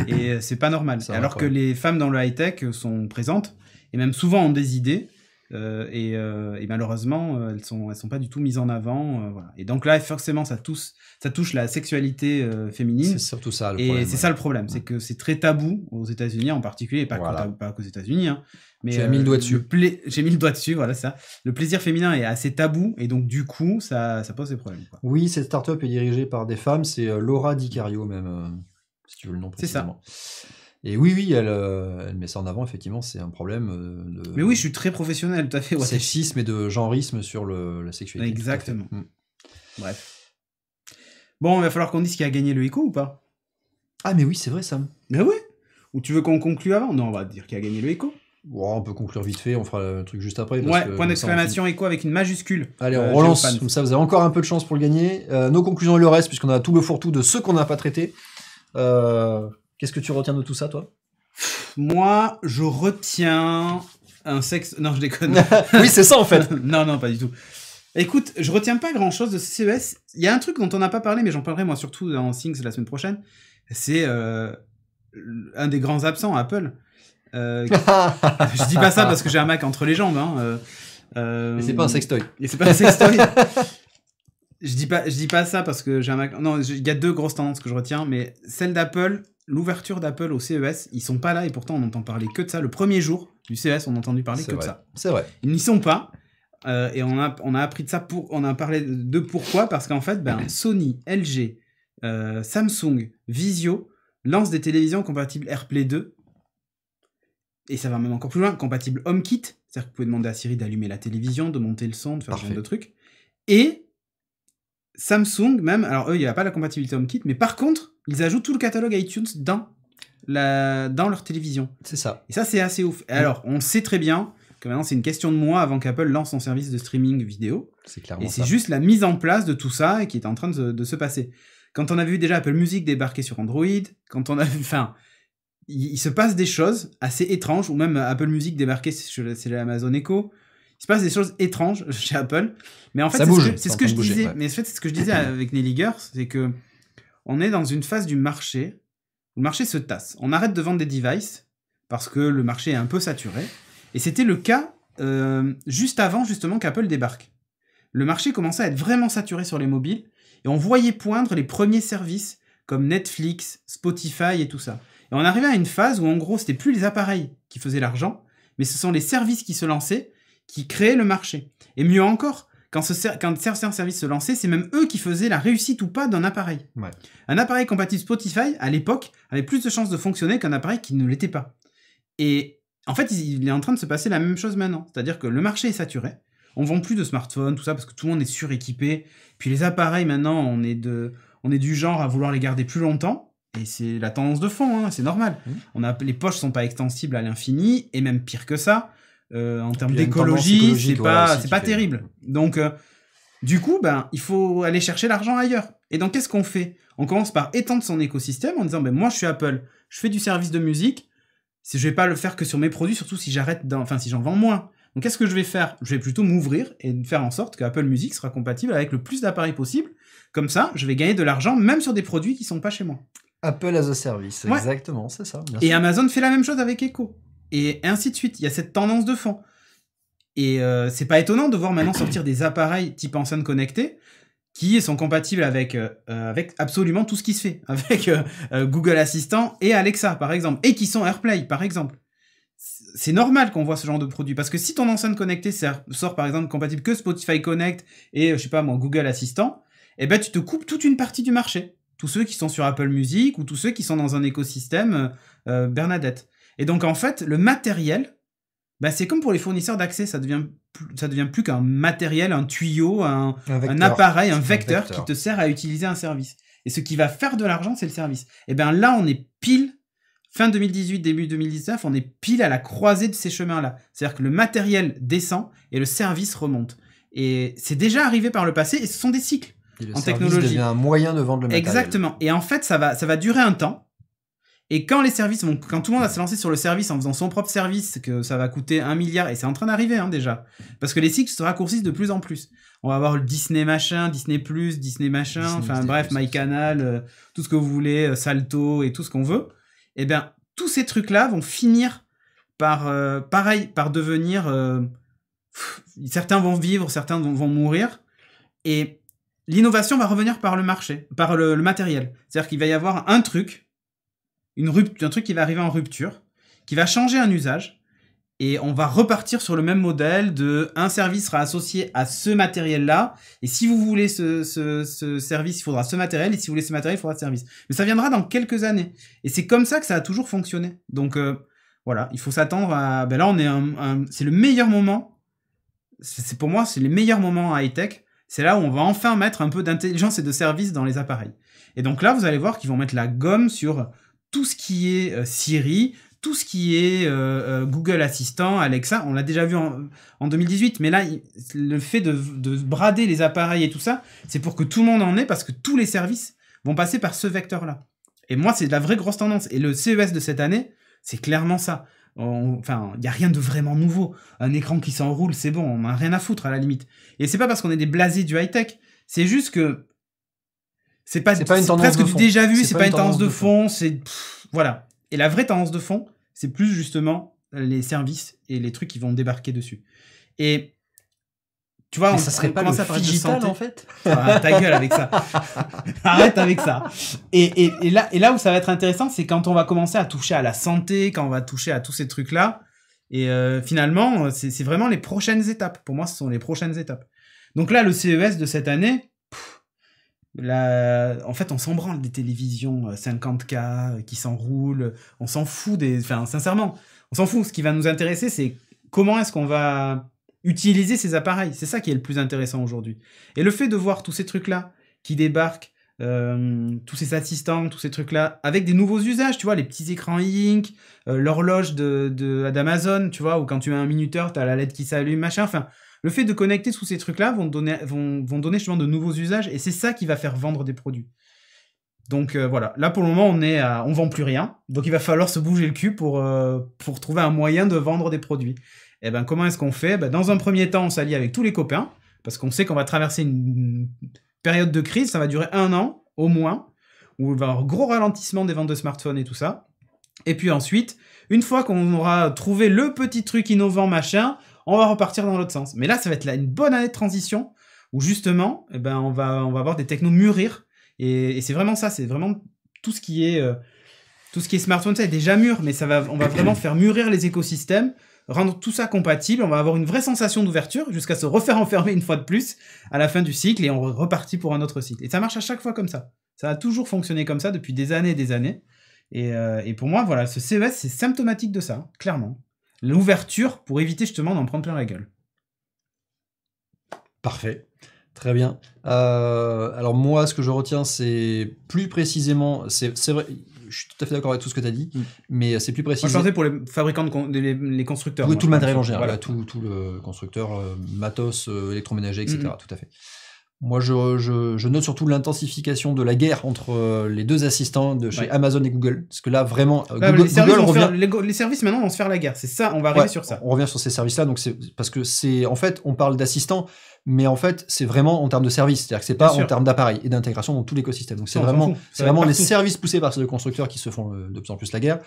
Et euh, c'est pas normal. Alors que les femmes dans le high-tech euh, sont présentes et même souvent ont des idées. Euh, euh, et, malheureusement, euh, elles sont, elles sont pas du tout mises en avant. Et donc là, forcément, ça touche, ça touche la sexualité féminine. C'est surtout ça. Le et c'est ça le problème, c'est que c'est très tabou aux États-Unis en particulier, et pas qu'aux États-Unis. Hein, mais j'ai mis le doigt dessus. J'ai mis le doigt dessus, voilà ça. Le plaisir féminin est assez tabou et donc du coup, ça, pose des problèmes. Oui, cette start-up est dirigée par des femmes. C'est Laura Dicario même, si tu veux le nom. C'est ça. Et oui, oui, euh, elle, met ça en avant, effectivement, c'est un problème euh, de. Mais oui, je suis très professionnel, tout à fait. Sexisme et de genreisme sur la sexualité. Exactement. Mm. Bref. Bon, il va falloir qu'on dise qui a gagné le écho ou pas Ah, mais oui, c'est vrai, Sam. Mais oui Ou tu veux qu'on conclue avant Non, on va dire qui a gagné le écho. on peut conclure vite fait, on fera le truc juste après. ouais, point d'exclamation écho avec une majuscule. Allez, on euh, relance, comme ça vous avez encore un peu de chance pour le gagner. nos conclusions et le reste, puisqu'on a tout le fourre-tout de ceux qu'on n'a pas traités. Euh, Qu'est-ce que tu retiens de tout ça, toi Moi, je retiens un sexe. Non, je déconne. oui, c'est ça en fait. non, non, pas du tout. Écoute, je retiens pas grand chose de ce CES. Il y a un truc dont on n'a pas parlé, mais j'en parlerai moi surtout dans Things la semaine prochaine. C'est euh, un des grands absents, Apple. Euh, je dis pas ça parce que j'ai un Mac entre les jambes. Hein. Euh, euh mais c'est pas un sextoy. Et c'est pas un sextoy. je dis pas, je dis pas ça parce que j'ai un Mac. Non, il y a deux grosses tendances que je retiens, mais celle d'Apple l'ouverture d'Apple au CES, ils sont pas là et pourtant on entend parler que de ça. Le premier jour du CES, on a entendu parler que de ça. C'est vrai. Ils n'y sont pas. Euh, et on a, on a appris de ça pour, on a parlé de pourquoi, parce qu'en fait, ben, Sony, LG, euh, Samsung, Visio lancent des télévisions compatibles AirPlay 2. Et ça va même encore plus loin, compatible HomeKit. C'est-à-dire que vous pouvez demander à Siri d'allumer la télévision, de monter le son, de faire ce genre de trucs. Et Samsung même, alors eux, il n'y a pas la compatibilité HomeKit, mais par contre, ils ajoutent tout le catalogue iTunes dans, dans leur télévision. C'est ça. Et ça, c'est assez ouf. alors, on sait très bien que maintenant, c'est une question de mois avant qu'Apple lance son service de streaming vidéo. C'est clairement Et c'est juste la mise en place de tout ça qui est en train de se, passer. Quand on a vu déjà Apple Music débarquer sur Android, quand on a vu... Enfin, il, se passe des choses assez étranges, ou même Apple Music débarquer sur, sur l'Amazon Echo se passe des choses étranges chez Apple. Mais en fait, c'est ce que, je disais. Mais fait, ce que je disais avec Nelly c'est que on est dans une phase du marché où le marché se tasse. On arrête de vendre des devices parce que le marché est un peu saturé. Et c'était le cas euh, juste avant justement qu'Apple débarque. Le marché commençait à être vraiment saturé sur les mobiles et on voyait poindre les premiers services comme Netflix, Spotify et tout ça. Et on arrivait à une phase où en gros, c'était plus les appareils qui faisaient l'argent, mais ce sont les services qui se lançaient qui créait le marché. Et mieux encore, quand, certains services se lançaient, c'est même eux qui faisaient la réussite ou pas d'un appareil. Un appareil compatible Spotify, à l'époque, avait plus de chances de fonctionner qu'un appareil qui ne l'était pas. Et en fait, il est en train de se passer la même chose maintenant. C'est-à-dire que le marché est saturé. On vend plus de smartphones, tout ça, parce que tout le monde est suréquipé. Puis les appareils, maintenant, on est, on est du genre à vouloir les garder plus longtemps. Et c'est la tendance de fond, hein, c'est normal. Mmh. les poches sont pas extensibles à l'infini, et même pire que ça. Euh, en termes d'écologie, c'est pas, pas terrible. Donc, euh, du coup, ben, il faut aller chercher l'argent ailleurs. Et donc, qu'est-ce qu'on fait On commence par étendre son écosystème en disant, ben, moi, je suis Apple, je fais du service de musique, si je vais pas le faire que sur mes produits, surtout si j'arrête, enfin, si j'en vends moins. Donc, qu'est-ce que je vais faire Je vais plutôt m'ouvrir et faire en sorte que Apple Music sera compatible avec le plus d'appareils possible. Comme ça, je vais gagner de l'argent même sur des produits qui sont pas chez moi. Apple as a service, exactement, c'est ça. et Amazon fait la même chose avec Echo et ainsi de suite. Il y a cette tendance de fond. Et euh, c'est pas étonnant de voir maintenant sortir des appareils type enceinte connectée qui sont compatibles avec, euh, euh, avec absolument tout ce qui se fait, avec euh, Google Assistant et Alexa par exemple, et qui sont AirPlay par exemple. C'est normal qu'on voit ce genre de produit parce que si ton enceinte connectée sort par exemple compatible que Spotify Connect et je sais pas moi Google Assistant, eh ben tu te coupes toute une partie du marché, tous ceux qui sont sur Apple Music ou tous ceux qui sont dans un écosystème Bernadette. Et donc, en fait, le matériel, bah, c'est comme pour les fournisseurs d'accès, ça devient ça devient plus qu'un matériel, un tuyau, un, appareil, un vecteur, qui te sert à utiliser un service. Et ce qui va faire de l'argent, c'est le service. Et bien là, on est pile, fin 2018, début 2019, on est pile à la croisée de ces chemins-là. C'est-à-dire que le matériel descend et le service remonte. Et c'est déjà arrivé par le passé et ce sont des cycles en technologie. devient un moyen de vendre le matériel. Exactement. Et en fait, ça va, ça va durer un temps. Et quand les services vont, quand tout le monde va se lancer sur le service en faisant son propre service, que ça va coûter un milliard, et c'est en train d'arriver hein, déjà, parce que les cycles se raccourcissent de plus en plus. On va avoir le Disney machin, Disney Plus, Disney machin, enfin bref, My Canal, euh, tout ce que vous voulez, euh, Salto et tout ce qu'on veut. Eh bien, tous ces trucs-là vont finir par, euh, pareil, par devenir. certains vont vivre, certains vont mourir, et l'innovation va revenir par le marché, par le, le matériel. C'est-à-dire qu'il va y avoir un truc une un truc qui va arriver en rupture, qui va changer un usage, et on va repartir sur le même modèle de un service sera associé à ce matériel-là, et si vous voulez ce, ce, service, il faudra ce matériel, et si vous voulez ce matériel, il faudra ce service. Mais ça viendra dans quelques années, et c'est comme ça que ça a toujours fonctionné. Donc euh, voilà, il faut s'attendre à... Ben là, on est c'est le meilleur moment, c'est pour moi, c'est les meilleurs moments à high-tech, c'est là où on va enfin mettre un peu d'intelligence et de service dans les appareils. Et donc là, vous allez voir qu'ils vont mettre la gomme sur tout ce qui est euh, Siri, tout ce qui est euh, euh, Google Assistant, Alexa, on l'a déjà vu en, 2018, mais là, le fait de, brader les appareils et tout ça, c'est pour que tout le monde en ait, parce que tous les services vont passer par ce vecteur-là. Et moi, c'est la vraie grosse tendance. Et le CES de cette année, c'est clairement ça. enfin, il n'y a rien de vraiment nouveau. Un écran qui s'enroule, c'est bon, on n'a rien à foutre à la limite. Et c'est pas parce qu'on est des blasés du high-tech, c'est juste que c'est pas, pas une tendance presque de déjà vu, c'est pas, une tendance, de fond, c'est voilà. Et la vraie tendance de fond, c'est plus justement les services et les trucs qui vont débarquer dessus. Et tu vois, on, ça serait pas le à en fait. Ah, ta gueule avec ça. Arrête avec ça. Et, et, là, et là où ça va être intéressant, c'est quand on va commencer à toucher à la santé, quand on va toucher à tous ces trucs-là. Et euh, finalement, c'est vraiment les prochaines étapes. Pour moi, ce sont les prochaines étapes. Donc là, le CES de cette année, euh, en fait, on s'en branle des télévisions 50K euh, euh, qui s'enroulent, on s'en fout des. Enfin, sincèrement, on s'en fout. Ce qui va nous intéresser, c'est comment est-ce qu'on va utiliser ces appareils. C'est ça qui est le plus intéressant aujourd'hui. Et le fait de voir tous ces trucs-là qui débarquent, tous ces assistants, tous ces trucs-là, avec des nouveaux usages, tu vois, les petits écrans Ink, l'horloge d'Amazon, de, tu vois, ou quand tu as un minuteur, tu as la LED qui s'allume, machin. Enfin, le fait de connecter tous ces trucs-là vont donner, vont, justement de nouveaux usages et c'est ça qui va faire vendre des produits. Donc euh, voilà, là pour le moment on est on vend plus rien, donc il va falloir se bouger le cul pour, euh, trouver un moyen de vendre des produits. Et eh ben comment est-ce qu'on fait ben, Dans un premier temps on s'allie avec tous les copains, parce qu'on sait qu'on va traverser une période de crise, ça va durer un an au moins, où il va y avoir un gros ralentissement des ventes de smartphones et tout ça. Et puis ensuite, une fois qu'on aura trouvé le petit truc innovant machin, on va repartir dans l'autre sens. Mais là, ça va être là, une bonne année de transition où justement, eh ben, on, va, on va avoir des technos mûrir. Et, c'est vraiment ça, c'est vraiment tout ce qui est... Euh, tout ce qui est smartphone, ça est déjà mûr, mais ça va, on va vraiment faire mûrir les écosystèmes, rendre tout ça compatible, on va avoir une vraie sensation d'ouverture jusqu'à se refaire enfermer une fois de plus à la fin du cycle et on repartit pour un autre cycle. Et ça marche à chaque fois comme ça. Ça a toujours fonctionné comme ça depuis des années et des années. Et, euh, et pour moi, voilà, ce CES, c'est symptomatique de ça, hein, clairement l'ouverture pour éviter justement d'en prendre plein la gueule. Parfait. Très bien. Euh, alors moi, ce que je retiens, c'est plus précisément, c'est vrai, je suis tout à fait d'accord avec tout ce que tu as dit, mm. mais c'est plus précis. pour les fabricants, de les, constructeurs. Oui, tout, le matériel en général, tout, le constructeur, euh, matos, euh, électroménager, etc. Mm. Tout à fait. Moi, je, je, je, note surtout l'intensification de la guerre entre euh, les deux assistants de chez Amazon et Google. Parce que là, vraiment, euh, Google, les, services on revient... les, services maintenant vont se faire la guerre. C'est ça, on va arriver sur ça. On revient sur ces services-là. Donc c'est parce que c'est en fait, on parle d'assistants, mais en fait, c'est vraiment en termes de services. C'est-à-dire que c'est pas en termes d'appareils et d'intégration dans tout l'écosystème. Donc c'est vraiment, c'est vraiment les services poussés par ces deux constructeurs qui se font euh, de plus en plus la guerre.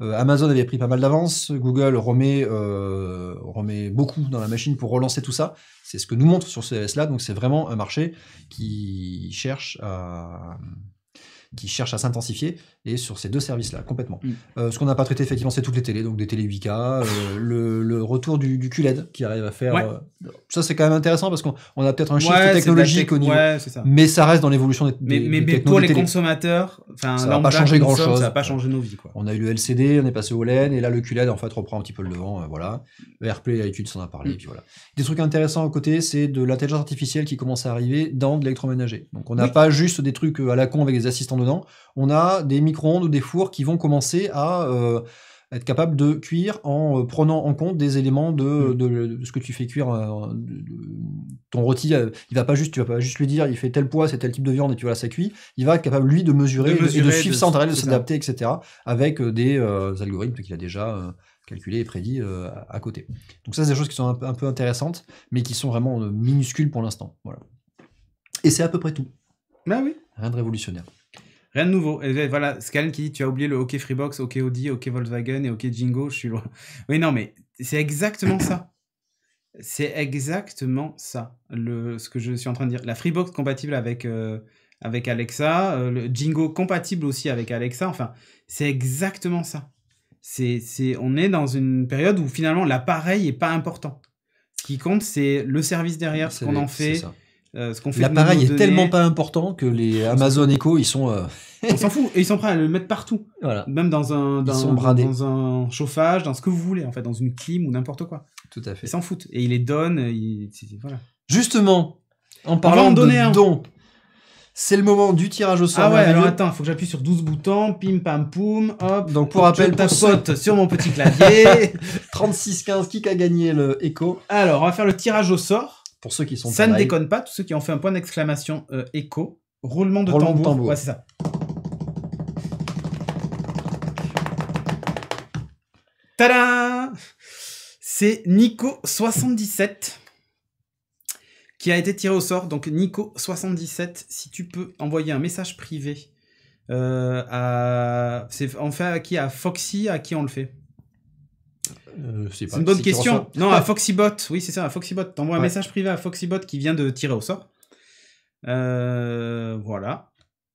Euh, Amazon avait pris pas mal d'avance, Google remet, euh, remet beaucoup dans la machine pour relancer tout ça. C'est ce que nous montre sur ce là, donc c'est vraiment un marché qui cherche à, qui cherchent à s'intensifier et sur ces deux services-là, complètement. Mm. Euh, ce qu'on n'a pas traité, effectivement, c'est toutes les télés, donc des télés 8K, euh, le, retour du, du, QLED qui arrive à faire. Euh, ça, c'est quand même intéressant parce qu'on a peut-être un shift technologique au niveau. Mais ça reste dans l'évolution des, des, mais, pour les consommateurs, ça n'a pas changé grand-chose. Ça n'a pas changé nos vies. Quoi. On a eu le LCD, on est passé au LED, et là, le QLED, en fait, reprend un petit peu le devant. voilà. Airplay, iTunes, on en a parlé. Mm. puis voilà. Des trucs intéressants à côté, c'est de l'intelligence artificielle qui commence à arriver dans de l'électroménager. Donc, on n'a pas juste des trucs à la con avec des assistants on a des micro-ondes ou des fours qui vont commencer à euh, être capables de cuire en euh, prenant en compte des éléments de, mm. ce que tu fais cuire. Euh, ton rôti, il va pas juste, tu vas pas juste lui dire, il fait tel poids, c'est tel type de viande et tu vois ça cuit. Il va être capable lui de mesurer, et de suivre ça de s'adapter, etc. Avec des algorithmes qu'il a déjà calculés et prédits à côté. Donc ça, c'est des choses qui sont un, peu intéressantes, mais qui sont vraiment minuscules pour l'instant. Et c'est à peu près tout. Ah oui. Rien de révolutionnaire. Rien de nouveau. Et ben, voilà, Scalen qui dit Tu as oublié le hockey Freebox, OK Audi, OK Volkswagen et OK Jingo, je suis loin. Oui, non, mais c'est exactement ça. C'est exactement ça, le, ce que je suis en train de dire. La Freebox compatible avec, euh, avec Alexa, euh, le Jingo compatible aussi avec Alexa, enfin, c'est exactement ça. C'est, on est dans une période où finalement l'appareil est pas important. Ce qui compte, c'est le service derrière, ce qu'on en fait, euh, fait L'appareil est tellement pas important que les Amazon Echo, ils sont. Euh, on s'en fout. Et ils sont prêts à le mettre partout. Même dans un, un chauffage, dans ce que vous voulez, en fait, dans une clim ou n'importe quoi. Tout à fait. Ils s'en foutent. Et ils les donnent. Voilà. Justement, en parlant de un... dons, c'est le moment du tirage au sort. Ah ouais, alors attends, faut que j'appuie sur 12 boutons, pim pam poum, hop. Donc pour rappel, ta saute sur mon petit clavier. 36-15, qui a gagné le Echo Alors, on va faire le tirage au sort. Pour ceux qui sont Ça ne déconne pas, tous ceux qui ont fait un point d'exclamation euh, écho, roulement de tambour. Ouais, c'est ça. Tada C'est Nico77 qui a été tiré au sort. Donc Nico77, si tu peux envoyer un message privé euh, à... C'est, on fait à qui À Foxy À qui on le fait euh, c'est une bonne question. Non, à Foxybot, oui, c'est ça, à Foxybot. T'envoies un message privé à Foxybot qui vient de tirer au sort. Euh, voilà.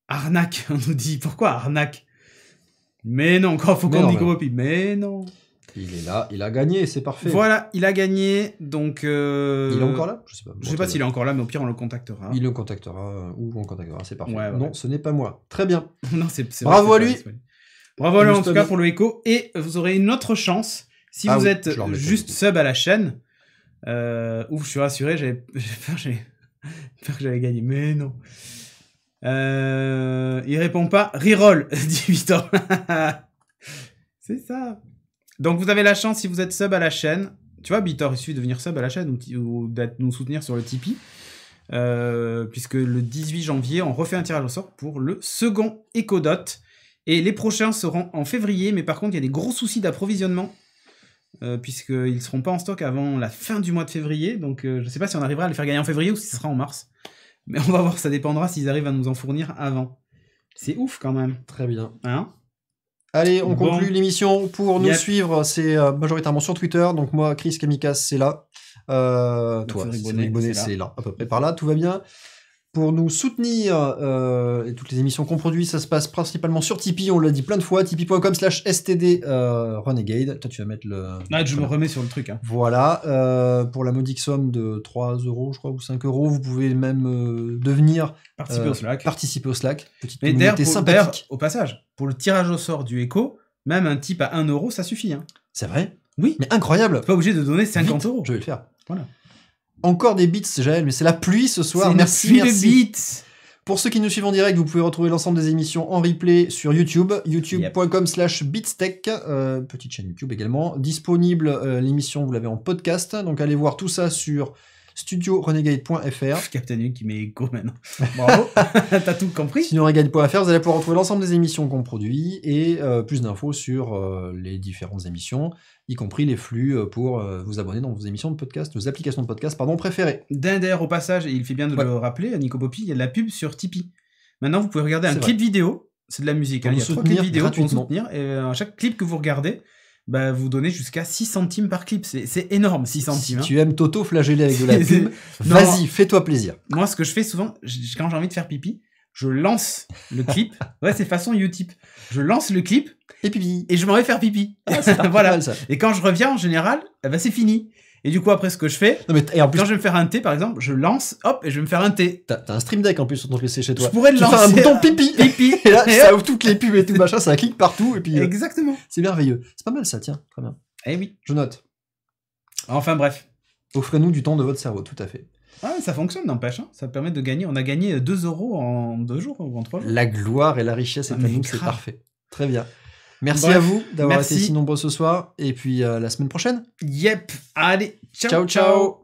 Arnaque, on nous dit. Pourquoi arnaque Mais non, encore, faut qu'on Mais non. Il est là, il a gagné, c'est parfait. Voilà, il a gagné, donc. Euh, il est encore là Je sais pas. sais pas s'il est encore là, mais au pire, on le contactera. Il le contactera, ou on le contactera, c'est parfait. Non, ce n'est pas moi. Très bien. Bravo à lui. Bravo à lui, en tout cas, pour le écho. Et vous aurez une autre chance si ah vous êtes juste sub à la chaîne, euh, ouf, je suis rassuré, j'avais peur, que j'avais gagné, mais non. Euh, il répond pas, reroll, dit Victor. C'est ça. Donc vous avez la chance si vous êtes sub à la chaîne. Tu vois, Bitor, il suffit de venir sub à la chaîne ou, nous soutenir sur le Tipeee. Euh, puisque le 18 janvier, on refait un tirage au sort pour le second Ecodot. Et les prochains seront en février, mais par contre, il y a des gros soucis d'approvisionnement euh, puisqu'ils ne seront pas en stock avant la fin du mois de février. Donc euh, je ne sais pas si on arrivera à les faire gagner en février ou si ce sera en mars. Mais on va voir, ça dépendra s'ils arrivent à nous en fournir avant. C'est ouf quand même. Très bien. Hein Allez, on conclut l'émission. Pour nous suivre, c'est euh, majoritairement sur Twitter. Donc moi, Chris Kamikas, c'est là. toi, c'est là. à peu près par là. Tout va bien. Pour nous soutenir euh, et toutes les émissions qu'on produit, ça se passe principalement sur Tipeee, on l'a dit plein de fois, tipeee.com slash std euh, Toi tu vas mettre le... Ah, je me remets sur le truc. Hein. Voilà, euh, pour la modique somme de 3 euros je crois ou 5 euros, vous pouvez même euh, devenir... Participer au Slack. Participer au Slack. Petite Mais communauté sympathique. Au passage, pour le tirage au sort du écho, même un type à 1 euro ça suffit. Hein. C'est vrai Oui. Mais incroyable Pas obligé de donner 50 euros. Je vais le faire. Voilà. Encore des beats, Jaël, mais c'est la pluie ce soir. Merci, Pour ceux qui nous suivent en direct, vous pouvez retrouver l'ensemble des émissions en replay sur YouTube, youtube.com slash beatstech, euh, petite chaîne YouTube également. Disponible euh, l'émission, vous l'avez en podcast, donc allez voir tout ça sur studio renegade.fr. Captain qui met écho maintenant. Bravo, t'as tout compris. StudioRenegade.fr vous allez pouvoir retrouver l'ensemble des émissions qu'on produit et euh, plus d'infos sur euh, les différentes émissions, y compris les flux euh, pour vous abonner dans vos émissions de podcast, vos applications de podcast pardon, préférées. d'ailleurs au passage, et il fait bien de le rappeler, Nico Poppy, il y a de la pub sur Tipeee. Maintenant, vous pouvez regarder un clip vidéo, c'est de la musique, hein, il y a trois clips vidéo pour soutenir, et à chaque clip que vous regardez, bah, vous donnez jusqu'à 6 centimes par clip. C'est énorme, 6 centimes. Hein. tu aimes Toto flageller avec de la pub, vas-y, fais-toi plaisir. Moi, ce que je fais souvent, quand j'ai envie de faire pipi, je lance le clip. ouais, c'est façon Utip. Je lance le clip. Et pipi. Et je m'en vais faire pipi. voilà. Et quand je reviens, en général, bah, c'est fini. Et du coup, après, ce que je fais, mais et en plus, quand je vais me faire un thé, par exemple, je lance, hop, et je vais me faire un thé. T'as un stream deck en plus sur ton PC chez toi. Je pourrais le lancer. un bouton hein. pipi. pipi. et là, ça ouvre toutes les pubs et tout machin, ça clique partout. Et puis, euh, Exactement. c'est merveilleux. C'est pas mal ça, tiens. Très bien. Eh oui. Je note. Enfin, bref. Offrez-nous du temps de votre cerveau, tout à fait. Ah, ça fonctionne, n'empêche. Hein. Ça permet de gagner. On a gagné 2 euros en 2 jours ou en 3 La gloire et la richesse ah, est à nous, c'est parfait. Très bien. Merci à vous d'avoir été si nombreux ce soir. Et puis euh, la semaine prochaine. Yep. Allez, ciao. ciao.